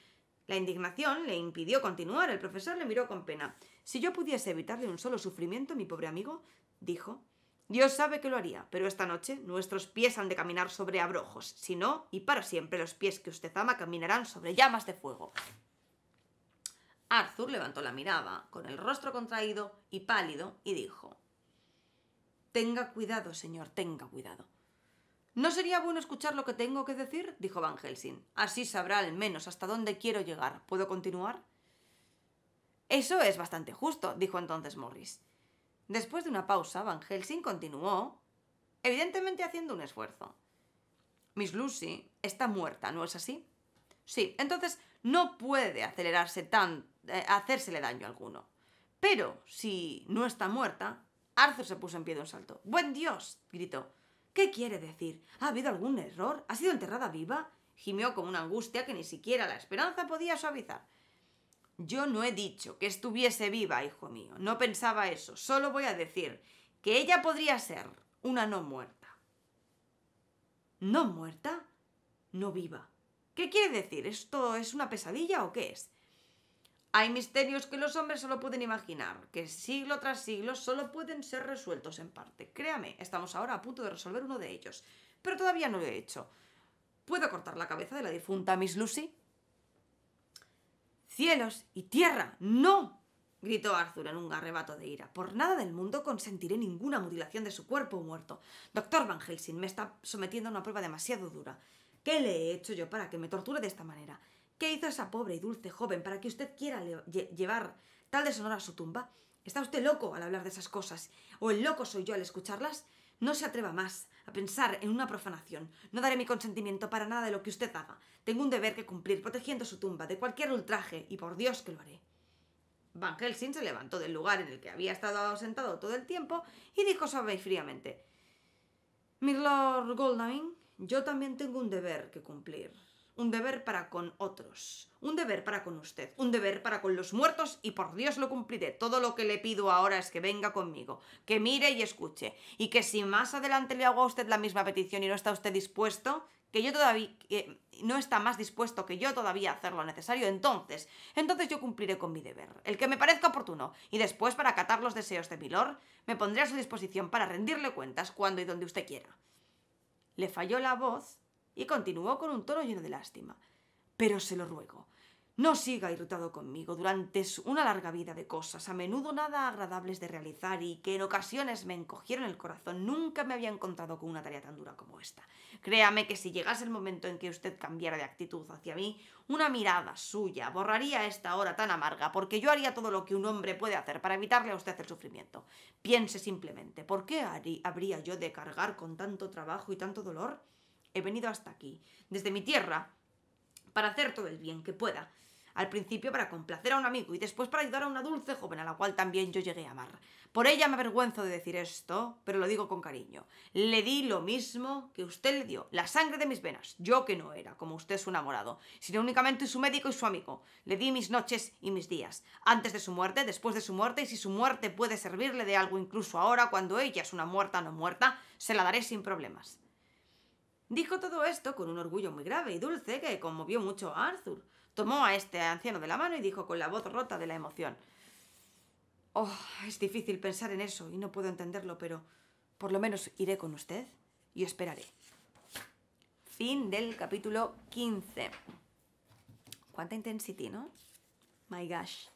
La indignación le impidió continuar. El profesor le miró con pena. Si yo pudiese evitarle un solo sufrimiento, mi pobre amigo, dijo, Dios sabe que lo haría, pero esta noche nuestros pies han de caminar sobre abrojos. Si no, y para siempre los pies que usted ama caminarán sobre llamas de fuego. Arthur levantó la mirada, con el rostro contraído y pálido, y dijo, Tenga cuidado, señor, tenga cuidado. ¿No sería bueno escuchar lo que tengo que decir? dijo Van Helsing. Así sabrá al menos hasta dónde quiero llegar. ¿Puedo continuar? Eso es bastante justo, dijo entonces Morris. Después de una pausa, Van Helsing continuó, evidentemente haciendo un esfuerzo. Miss Lucy está muerta, ¿no es así? Sí, entonces no puede acelerarse tan, eh, hacérsele daño alguno. Pero si no está muerta, Arthur se puso en pie de un salto. ¡Buen Dios! gritó. ¿Qué quiere decir? ¿Ha habido algún error? ¿Ha sido enterrada viva? Gimió con una angustia que ni siquiera la esperanza podía suavizar. Yo no he dicho que estuviese viva, hijo mío. No pensaba eso. Solo voy a decir que ella podría ser una no muerta. ¿No muerta? No viva. ¿Qué quiere decir? ¿Esto es una pesadilla o qué es? Hay misterios que los hombres solo pueden imaginar, que siglo tras siglo solo pueden ser resueltos en parte. Créame, estamos ahora a punto de resolver uno de ellos, pero todavía no lo he hecho. ¿Puedo cortar la cabeza de la difunta Miss Lucy? ¡Cielos y tierra! ¡No! gritó Arthur en un arrebato de ira. Por nada del mundo consentiré ninguna mutilación de su cuerpo muerto. Doctor Van Helsing me está sometiendo a una prueba demasiado dura. ¿Qué le he hecho yo para que me torture de esta manera? ¿Qué hizo esa pobre y dulce joven para que usted quiera llevar tal deshonor a su tumba? ¿Está usted loco al hablar de esas cosas? ¿O el loco soy yo al escucharlas? No se atreva más a pensar en una profanación. No daré mi consentimiento para nada de lo que usted haga. Tengo un deber que cumplir protegiendo su tumba de cualquier ultraje y por Dios que lo haré. Van Helsing se levantó del lugar en el que había estado sentado todo el tiempo y dijo suave y fríamente: Milord Goldwyn, yo también tengo un deber que cumplir un deber para con otros, un deber para con usted, un deber para con los muertos y por Dios lo cumpliré. Todo lo que le pido ahora es que venga conmigo, que mire y escuche y que si más adelante le hago a usted la misma petición y no está usted dispuesto, que yo todavía no está más dispuesto que yo todavía a hacer lo necesario, entonces, entonces yo cumpliré con mi deber, el que me parezca oportuno, y después para acatar los deseos de mi lord, me pondré a su disposición para rendirle cuentas cuando y donde usted quiera. Le falló la voz y continuó con un tono lleno de lástima. Pero se lo ruego, no siga irritado conmigo durante una larga vida de cosas, a menudo nada agradables de realizar y que en ocasiones me encogieron el corazón. Nunca me había encontrado con una tarea tan dura como esta. Créame que si llegase el momento en que usted cambiara de actitud hacia mí, una mirada suya borraría esta hora tan amarga, porque yo haría todo lo que un hombre puede hacer para evitarle a usted el sufrimiento. Piense simplemente, ¿por qué habría yo de cargar con tanto trabajo y tanto dolor? he venido hasta aquí, desde mi tierra, para hacer todo el bien que pueda. Al principio para complacer a un amigo y después para ayudar a una dulce joven a la cual también yo llegué a amar. Por ella me avergüenzo de decir esto, pero lo digo con cariño. Le di lo mismo que usted le dio, la sangre de mis venas, yo que no era, como usted su enamorado, sino únicamente su médico y su amigo. Le di mis noches y mis días, antes de su muerte, después de su muerte, y si su muerte puede servirle de algo incluso ahora, cuando ella es una muerta no muerta, se la daré sin problemas. Dijo todo esto con un orgullo muy grave y dulce que conmovió mucho a Arthur. Tomó a este anciano de la mano y dijo con la voz rota de la emoción. Oh, es difícil pensar en eso y no puedo entenderlo, pero por lo menos iré con usted y esperaré. Fin del capítulo 15. Cuánta intensidad, ¿no? My gosh.